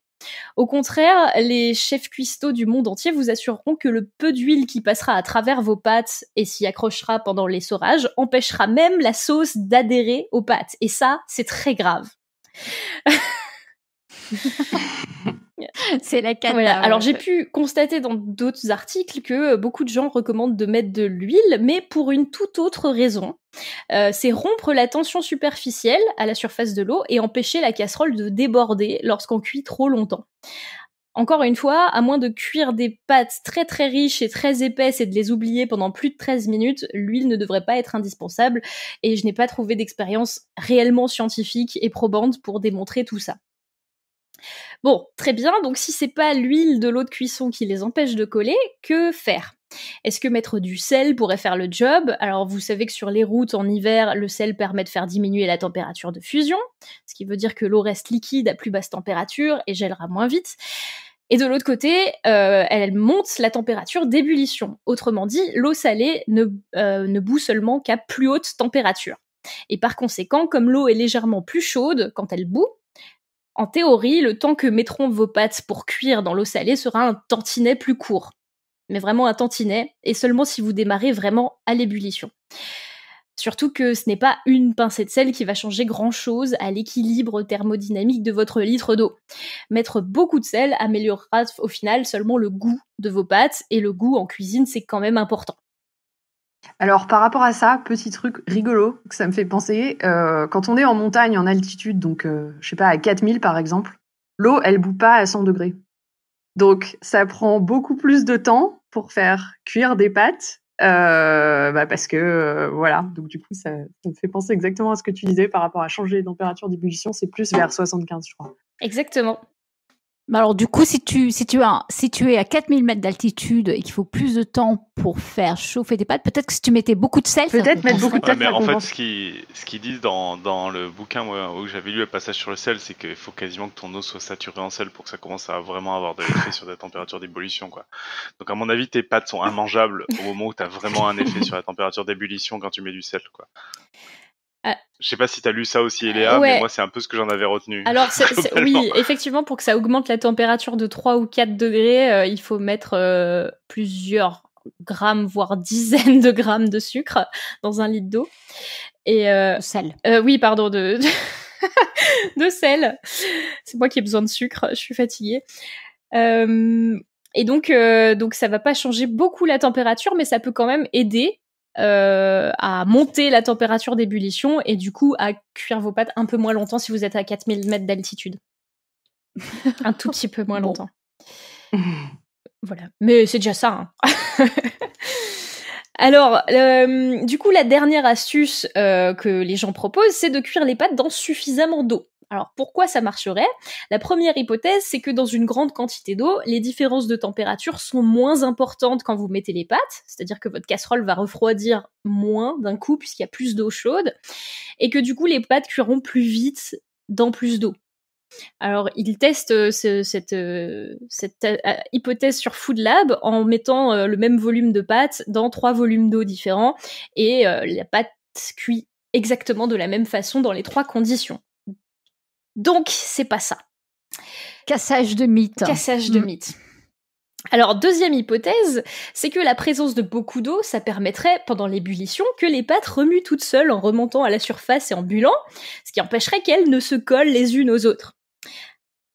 Au contraire, les chefs cuistots du monde entier vous assureront que le peu d'huile qui passera à travers vos pâtes et s'y accrochera pendant l'essorage empêchera même la sauce d'adhérer aux pâtes. Et ça, c'est très grave. c'est la cata. Alors j'ai pu constater dans d'autres articles que euh, beaucoup de gens recommandent de mettre de l'huile, mais pour une toute autre raison. Euh, c'est rompre la tension superficielle à la surface de l'eau et empêcher la casserole de déborder lorsqu'on cuit trop longtemps. Encore une fois, à moins de cuire des pâtes très très riches et très épaisses et de les oublier pendant plus de 13 minutes, l'huile ne devrait pas être indispensable et je n'ai pas trouvé d'expérience réellement scientifique et probante pour démontrer tout ça. Bon, très bien. Donc, si c'est pas l'huile de l'eau de cuisson qui les empêche de coller, que faire est-ce que mettre du sel pourrait faire le job Alors vous savez que sur les routes en hiver, le sel permet de faire diminuer la température de fusion, ce qui veut dire que l'eau reste liquide à plus basse température et gèlera moins vite. Et de l'autre côté, euh, elle monte la température d'ébullition. Autrement dit, l'eau salée ne, euh, ne bout seulement qu'à plus haute température. Et par conséquent, comme l'eau est légèrement plus chaude quand elle bout, en théorie, le temps que mettront vos pâtes pour cuire dans l'eau salée sera un tantinet plus court. Mais vraiment un tantinet, et seulement si vous démarrez vraiment à l'ébullition. Surtout que ce n'est pas une pincée de sel qui va changer grand-chose à l'équilibre thermodynamique de votre litre d'eau. Mettre beaucoup de sel améliorera au final seulement le goût de vos pâtes, et le goût en cuisine, c'est quand même important. Alors par rapport à ça, petit truc rigolo que ça me fait penser, euh, quand on est en montagne, en altitude, donc euh, je sais pas, à 4000 par exemple, l'eau, elle boue pas à 100 degrés. Donc ça prend beaucoup plus de temps pour faire cuire des pâtes, euh, bah, parce que voilà, donc du coup ça, me fait penser exactement à ce que tu disais par rapport à changer de température d'ébullition, c'est plus vers 75 je crois. Exactement alors, du coup, si tu, si tu, es à 4000 mètres d'altitude et qu'il faut plus de temps pour faire chauffer tes pâtes, peut-être que si tu mettais beaucoup de sel, peut-être mettre beaucoup de sel. mais en fait, ce qu'ils ce qui disent dans, le bouquin où j'avais lu le passage sur le sel, c'est qu'il faut quasiment que ton eau soit saturée en sel pour que ça commence à vraiment avoir de l'effet sur la température d'ébullition. Quoi. Donc, à mon avis, tes pâtes sont immangeables au moment où tu as vraiment un effet sur la température d'ébullition quand tu mets du sel. Quoi. Euh, je sais pas si tu as lu ça aussi, Eléa, mais moi, c'est un peu ce que j'en avais retenu. Alors, oui, effectivement, pour que ça augmente la température de 3 ou 4 degrés, euh, il faut mettre euh, plusieurs grammes, voire dizaines de grammes de sucre dans un litre d'eau. Et euh, de sel. oui, pardon, de, de, sel. C'est moi qui ai besoin de sucre, je suis fatiguée. et donc, donc, ça va pas changer beaucoup la température, mais ça peut quand même aider euh, à monter la température d'ébullition et du coup à cuire vos pâtes un peu moins longtemps si vous êtes à 4000 mètres d'altitude. un tout petit peu moins longtemps. Voilà. Mais c'est déjà ça. Hein. Alors, euh, du coup, la dernière astuce euh, que les gens proposent, c'est de cuire les pâtes dans suffisamment d'eau. Alors pourquoi ça marcherait La première hypothèse, c'est que dans une grande quantité d'eau, les différences de température sont moins importantes quand vous mettez les pâtes, c'est-à-dire que votre casserole va refroidir moins d'un coup puisqu'il y a plus d'eau chaude, et que du coup les pâtes cuiront plus vite dans plus d'eau. Alors, ils testent euh, cette, euh, euh, hypothèse sur Food Lab en mettant le même volume de pâtes dans trois volumes d'eau différents et la pâte cuit exactement de la même façon dans les trois conditions. Donc, c'est pas ça. Cassage de mythe. Cassage de mm. mythe. Alors, deuxième hypothèse, c'est que la présence de beaucoup d'eau, ça permettrait, pendant l'ébullition, que les pâtes remuent toutes seules en remontant à la surface et en bulant, ce qui empêcherait qu'elles ne se collent les unes aux autres.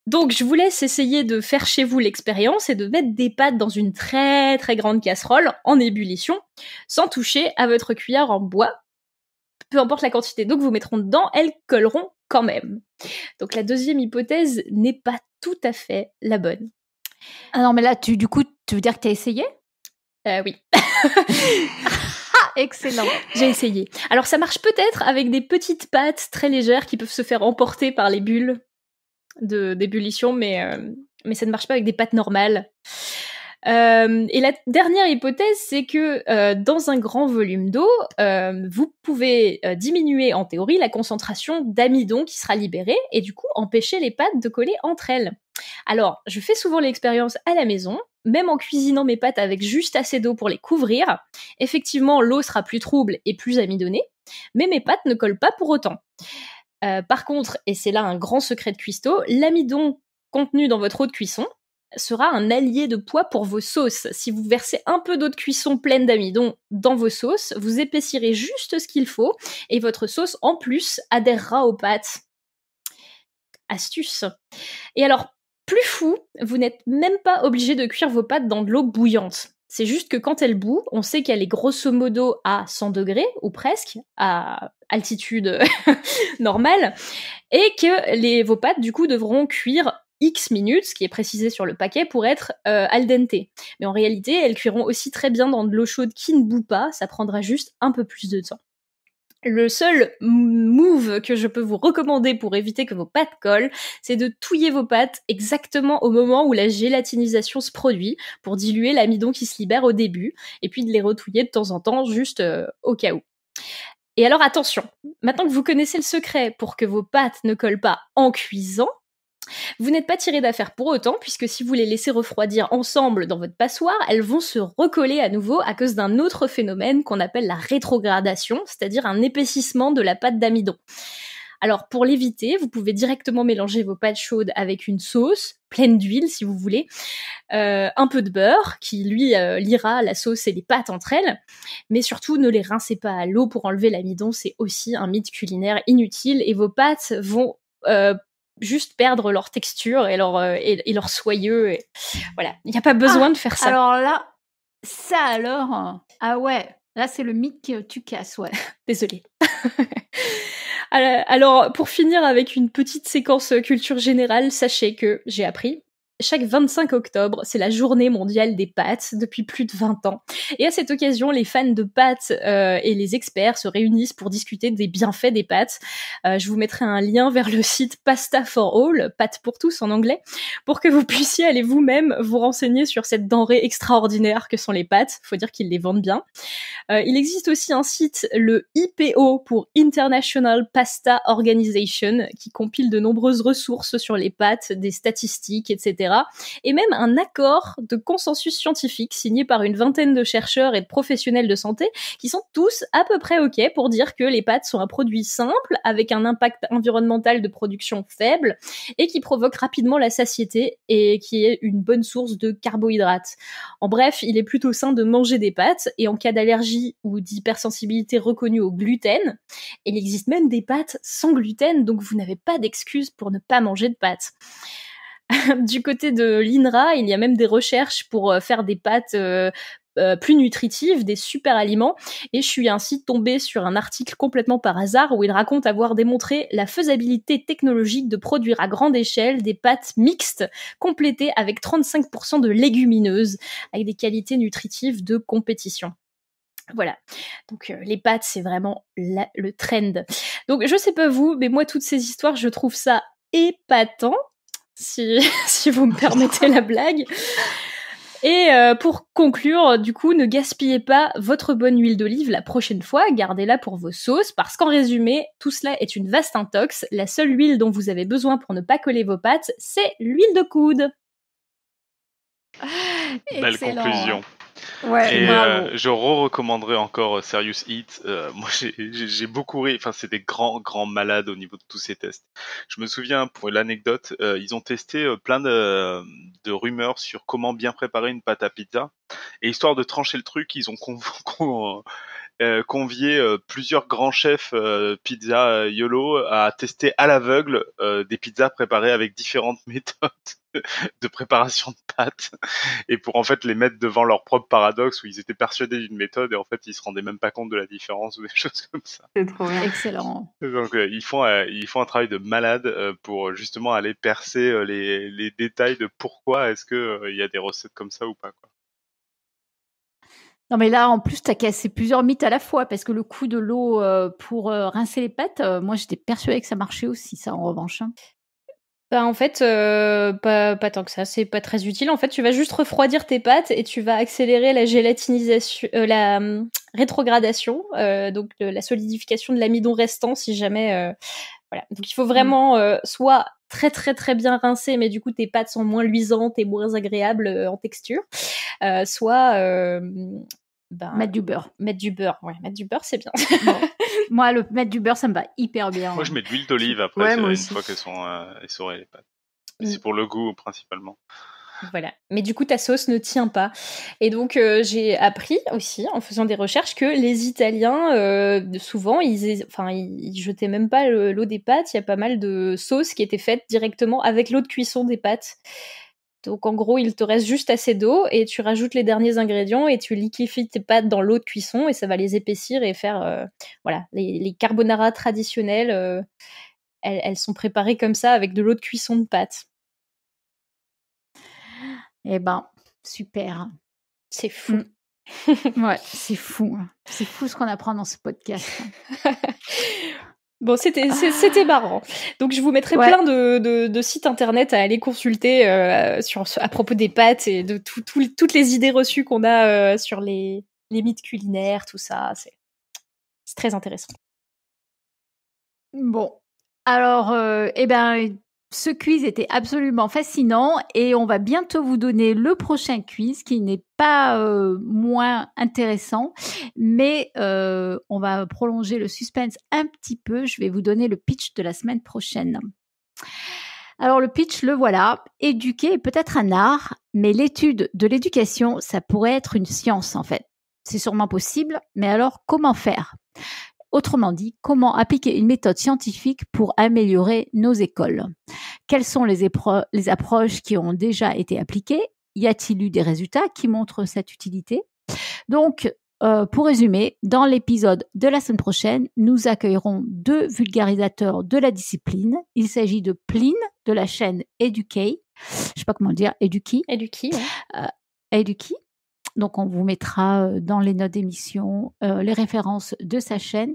Donc, je vous laisse essayer de faire chez vous l'expérience et de mettre des pâtes dans une très très grande casserole en ébullition, sans toucher à votre cuillère en bois. Peu importe la quantité d'eau que vous mettrons dedans, elles colleront quand même. Donc la deuxième hypothèse n'est pas tout à fait la bonne. Ah non, mais là, tu, du coup, tu veux dire que tu as essayé euh, Oui. Ah, excellent. J'ai essayé. Alors ça marche peut-être avec des petites pattes très légères qui peuvent se faire emporter par les bulles d'ébullition, mais, euh, mais ça ne marche pas avec des pattes normales. Euh, et la dernière hypothèse, c'est que euh, dans un grand volume d'eau, euh, vous pouvez diminuer en théorie la concentration d'amidon qui sera libérée et du coup empêcher les pâtes de coller entre elles. Alors, je fais souvent l'expérience à la maison, même en cuisinant mes pâtes avec juste assez d'eau pour les couvrir. Effectivement, l'eau sera plus trouble et plus amidonnée, mais mes pâtes ne collent pas pour autant. par contre, et c'est là un grand secret de cuisto, l'amidon contenu dans votre eau de cuisson sera un allié de poids pour vos sauces. Si vous versez un peu d'eau de cuisson pleine d'amidon dans vos sauces, vous épaissirez juste ce qu'il faut et votre sauce en plus adhérera aux pâtes. Astuce. Et alors, plus fou, vous n'êtes même pas obligé de cuire vos pâtes dans de l'eau bouillante. C'est juste que quand elle bout, on sait qu'elle est grosso modo à 100 degrés, ou presque, à altitude normale, et que les, vos pâtes, du coup, devront cuire X minutes, ce qui est précisé sur le paquet, pour être euh, al dente. Mais en réalité, elles cuiront aussi très bien dans de l'eau chaude qui ne boue pas, ça prendra juste un peu plus de temps. Le seul move que je peux vous recommander pour éviter que vos pâtes collent, c'est de touiller vos pâtes exactement au moment où la gélatinisation se produit pour diluer l'amidon qui se libère au début et puis de les retouiller de temps en temps juste euh, au cas où. Et alors attention, maintenant que vous connaissez le secret pour que vos pâtes ne collent pas en cuisant, vous n'êtes pas tiré d'affaire pour autant, puisque si vous les laissez refroidir ensemble dans votre passoire, elles vont se recoller à nouveau à cause d'un autre phénomène qu'on appelle la rétrogradation, c'est-à-dire un épaississement de la pâte d'amidon. Alors pour l'éviter, vous pouvez directement mélanger vos pâtes chaudes avec une sauce pleine d'huile si vous voulez, euh, un peu de beurre qui lui euh, lira la sauce et les pâtes entre elles, mais surtout ne les rincez pas à l'eau pour enlever l'amidon, c'est aussi un mythe culinaire inutile et vos pâtes vont euh, juste perdre leur texture et leur, euh, et, leur soyeux. Voilà, il n'y a pas besoin ah, de faire ça. Alors là, ça alors hein. Ah ouais, là c'est le mythe que tu casses, ouais. Désolée. alors pour finir avec une petite séquence euh, culture générale, sachez que j'ai appris chaque 25 octobre, c'est la journée mondiale des pâtes depuis plus de 20 ans. Et à cette occasion, les fans de pâtes euh, et les experts se réunissent pour discuter des bienfaits des pâtes. Euh, je vous mettrai un lien vers le site Pasta for All, pâtes pour tous en anglais, pour que vous puissiez aller vous-même vous renseigner sur cette denrée extraordinaire que sont les pâtes. Faut dire qu'ils les vendent bien. Euh, il existe aussi un site, le IPO pour International Pasta Organization, qui compile de nombreuses ressources sur les pâtes, des statistiques, etc et même un accord de consensus scientifique signé par une vingtaine de chercheurs et de professionnels de santé qui sont tous à peu près OK pour dire que les pâtes sont un produit simple avec un impact environnemental de production faible et qui provoque rapidement la satiété et qui est une bonne source de carbohydrates. En bref, il est plutôt sain de manger des pâtes et en cas d'allergie ou d'hypersensibilité reconnue au gluten, il existe même des pâtes sans gluten, donc vous n'avez pas d'excuse pour ne pas manger de pâtes. du côté de l'INRA, il y a même des recherches pour euh, faire des pâtes euh, euh, plus nutritives, des super aliments. Et je suis ainsi tombée sur un article complètement par hasard où il raconte avoir démontré la faisabilité technologique de produire à grande échelle des pâtes mixtes complétées avec 35% de légumineuses, avec des qualités nutritives de compétition. Voilà. Donc les pâtes, c'est vraiment le trend. Donc je sais pas vous, mais moi toutes ces histoires, je trouve ça épatant si, vous me permettez la blague. Et euh, pour conclure, du coup, ne gaspillez pas votre bonne huile d'olive la prochaine fois, gardez-la pour vos sauces, parce qu'en résumé, tout cela est une vaste intox. La seule huile dont vous avez besoin pour ne pas coller vos pâtes, c'est l'huile de coude. Belle conclusion et euh, je re-recommanderais encore euh, Serious Heat. Euh, moi, j'ai beaucoup ri. Enfin, c'est des grands, grands malades au niveau de tous ces tests. Je me souviens, pour l'anecdote, ils ont testé plein de, de, rumeurs sur comment bien préparer une pâte à pizza. Et histoire de trancher le truc, ils ont con Euh, convier convié euh, plusieurs grands chefs euh, pizza YOLO à tester à l'aveugle des pizzas préparées avec différentes méthodes de préparation de pâtes et pour en fait les mettre devant leur propre paradoxe où ils étaient persuadés d'une méthode et en fait ils se rendaient même pas compte de la différence ou des choses comme ça. C'est trop bien. excellent. Donc ils font ils font un travail de malade pour justement aller percer les, détails de pourquoi est-ce qu'il il y a des recettes comme ça ou pas quoi. Non, mais là, en plus, tu as cassé plusieurs mythes à la fois, parce que le coût de l'eau euh, pour euh, rincer les pattes, euh, moi, j'étais persuadée que ça marchait aussi, ça, en revanche. Hein. Bah, en fait, pas, tant que ça, c'est pas très utile. En fait, tu vas juste refroidir tes pattes et tu vas accélérer la gélatinisation, la hum, rétrogradation, donc la solidification de l'amidon restant, si jamais. Voilà. Donc il faut mmh. vraiment soit très très très bien rincer, mais du coup tes pattes sont moins luisantes et moins agréables en texture, soit ben, mettre du beurre. Mettre du beurre, ouais. Mettre du beurre, c'est bien. moi, le mettre du beurre, ça me va hyper bien. Moi, je mets de l'huile d'olive après, une fois qu'elles sont essorées, euh, les pâtes. Mm. C'est pour le goût, principalement. Voilà. Mais du coup, ta sauce ne tient pas. Et donc, euh, j'ai appris aussi, en faisant des recherches, que les Italiens, euh, souvent, ils, enfin, ils jetaient même pas l'eau des pâtes. Il y a pas mal de sauces qui étaient faites directement avec l'eau de cuisson des pâtes. Donc en gros, il te reste juste assez d'eau et tu rajoutes les derniers ingrédients et tu liquéfies tes pâtes dans l'eau de cuisson et ça va les épaissir et faire euh, voilà les, carbonara traditionnels. Euh, elles, sont préparées comme ça avec de l'eau de cuisson de pâtes. Eh ben super, c'est fou. Mm. ouais, c'est fou. C'est fou ce qu'on apprend dans ce podcast. Bon, c'était ah. c'était marrant. Donc je vous mettrai plein de, de, sites internet à aller consulter euh, sur à propos des pâtes et de tout, toutes les idées reçues qu'on a euh, sur les, les mythes culinaires, tout ça. C'est très intéressant. Bon, alors, euh, eh ben, ce quiz était absolument fascinant et on va bientôt vous donner le prochain quiz qui n'est pas euh, moins intéressant, mais euh, on va prolonger le suspense un petit peu. Je vais vous donner le pitch de la semaine prochaine. Alors le pitch, le voilà. Éduquer est peut-être un art, mais l'étude de l'éducation, ça pourrait être une science en fait. C'est sûrement possible, mais alors comment faire Autrement dit, comment appliquer une méthode scientifique pour améliorer nos écoles Quelles sont les, approches qui ont déjà été appliquées Y a-t-il eu des résultats qui montrent cette utilité Donc, euh, pour résumer, dans l'épisode de la semaine prochaine, nous accueillerons deux vulgarisateurs de la discipline. Il s'agit de Pline de la chaîne EduKey. je sais pas comment dire, EduKey. EduKey, Euh, donc, on vous mettra euh, dans les notes d'émission euh, les références de sa chaîne.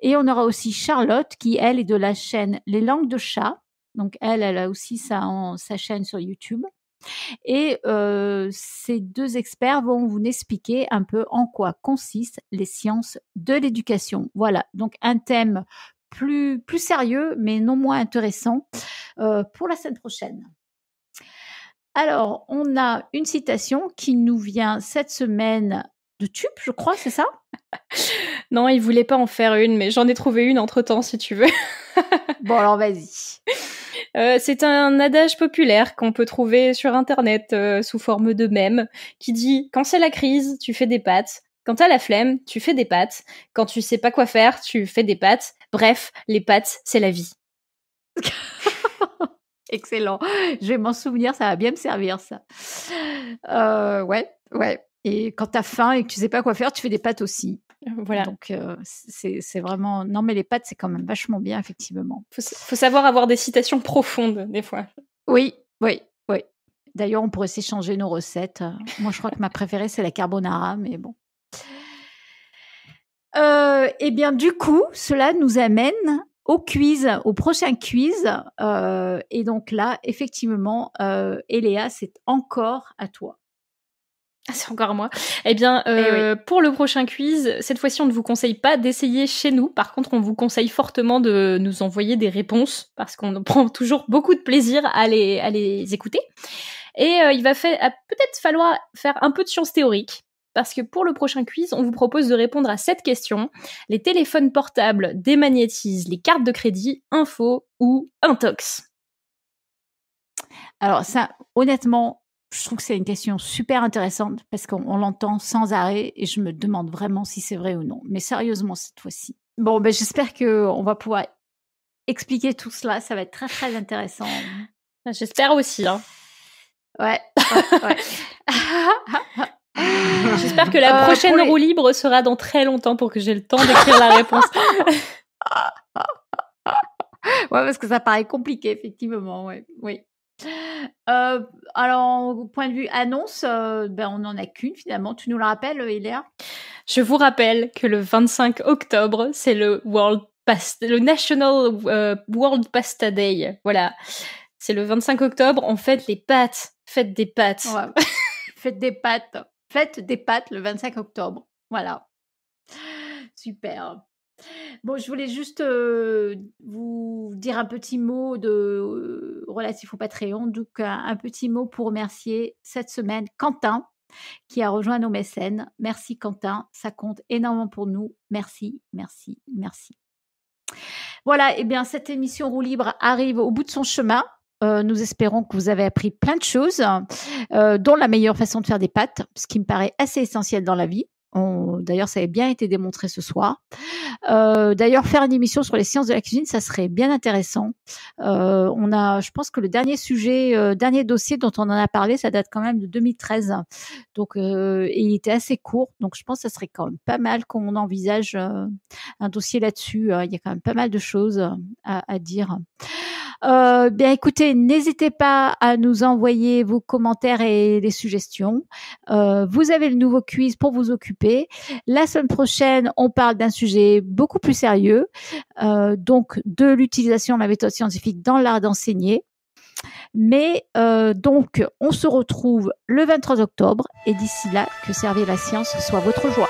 Et on aura aussi Charlotte, qui, elle, est de la chaîne Les Langues de Chat. Donc, elle, elle a aussi sa, en, sa chaîne sur YouTube. Et euh, ces deux experts vont vous expliquer un peu en quoi consistent les sciences de l'éducation. Voilà, donc un thème plus, sérieux, mais non moins intéressant pour la semaine prochaine. Alors, on a une citation qui nous vient cette semaine de Tube, je crois, c'est ça Non, il voulait pas en faire une, mais j'en ai trouvé une entre-temps, si tu veux. bon, alors vas-y. Euh, c'est un adage populaire qu'on peut trouver sur Internet euh, sous forme de mème qui dit quand c'est la crise, tu fais des pattes. Quand t'as la flemme, tu fais des pattes. Quand tu sais pas quoi faire, tu fais des pattes. Bref, les pattes, c'est la vie. Excellent. Je vais m'en souvenir, ça va bien me servir, ça. Euh, ouais, ouais. Et quand tu as faim et que tu sais pas quoi faire, tu fais des pâtes aussi. Euh, voilà. Donc, euh, c'est vraiment. Non, mais les pâtes, c'est quand même vachement bien, effectivement. Faut, faut savoir avoir des citations profondes, des fois. Oui, oui, oui. D'ailleurs, on pourrait s'échanger nos recettes. Moi, je crois que ma préférée, c'est la carbonara, mais bon. eh bien, du coup, cela nous amène au quiz, au prochain quiz. Euh, et donc là, effectivement, euh, Eléa, c'est encore à toi. Ah, c'est encore moi. Eh bien, euh, eh pour le prochain quiz, cette fois-ci, on ne vous conseille pas d'essayer chez nous. Par contre, on vous conseille fortement de nous envoyer des réponses parce qu'on prend toujours beaucoup de plaisir à les, à les écouter. Et euh, il va peut-être falloir faire un peu de science théorique parce que pour le prochain quiz, on vous propose de répondre à cette question. Les téléphones portables démagnétisent les cartes de crédit, info ou intox Alors ça, honnêtement, je trouve que c'est une question super intéressante parce qu'on l'entend sans arrêt et je me demande vraiment si c'est vrai ou non. Mais sérieusement, cette fois-ci. Bon, ben, j'espère qu'on va pouvoir expliquer tout cela. Ça va être très, très intéressant. J'espère aussi. Hein. ouais. Ah, J'espère que la euh, prochaine roue libre sera dans très longtemps pour que j'ai le temps d'écrire la réponse. ouais, parce que ça paraît compliqué, effectivement. Oui. Euh, alors, au point de vue annonce, euh, ben, on n'en a qu'une finalement. Tu nous le rappelles, Hilaire Je vous rappelle que le 25 octobre, c'est le World le National World Pasta Day. Voilà. C'est le 25 octobre, on fête les pâtes. Faites des pâtes. Faites des pâtes fête des pâtes le 25 octobre. Voilà. Super. Bon, je voulais juste vous dire un petit mot de relatif au Patreon, donc un, petit mot pour remercier cette semaine Quentin qui a rejoint nos mécènes. Merci Quentin, ça compte énormément pour nous. Merci, merci, merci. Voilà, et eh bien cette émission roue libre arrive au bout de son chemin. Euh, nous espérons que vous avez appris plein de choses, euh, dont la meilleure façon de faire des pâtes, ce qui me paraît assez essentiel dans la vie. D'ailleurs, ça avait bien été démontré ce soir. Euh, d'ailleurs, faire une émission sur les sciences de la cuisine, ça serait bien intéressant. on a, je pense que le dernier sujet, dernier dossier dont on en a parlé, ça date quand même de 2013. Donc, il était assez court. Donc, je pense que ça serait quand même pas mal qu'on envisage un dossier là-dessus. Il y a quand même pas mal de choses à, à dire. Euh, bien écoutez, n'hésitez pas à nous envoyer vos commentaires et des suggestions. Euh, vous avez le nouveau quiz pour vous occuper. La semaine prochaine, on parle d'un sujet beaucoup plus sérieux, euh, donc de l'utilisation de la méthode scientifique dans l'art d'enseigner. Mais donc, on se retrouve le 23 octobre et d'ici là, que servir la science soit votre joie.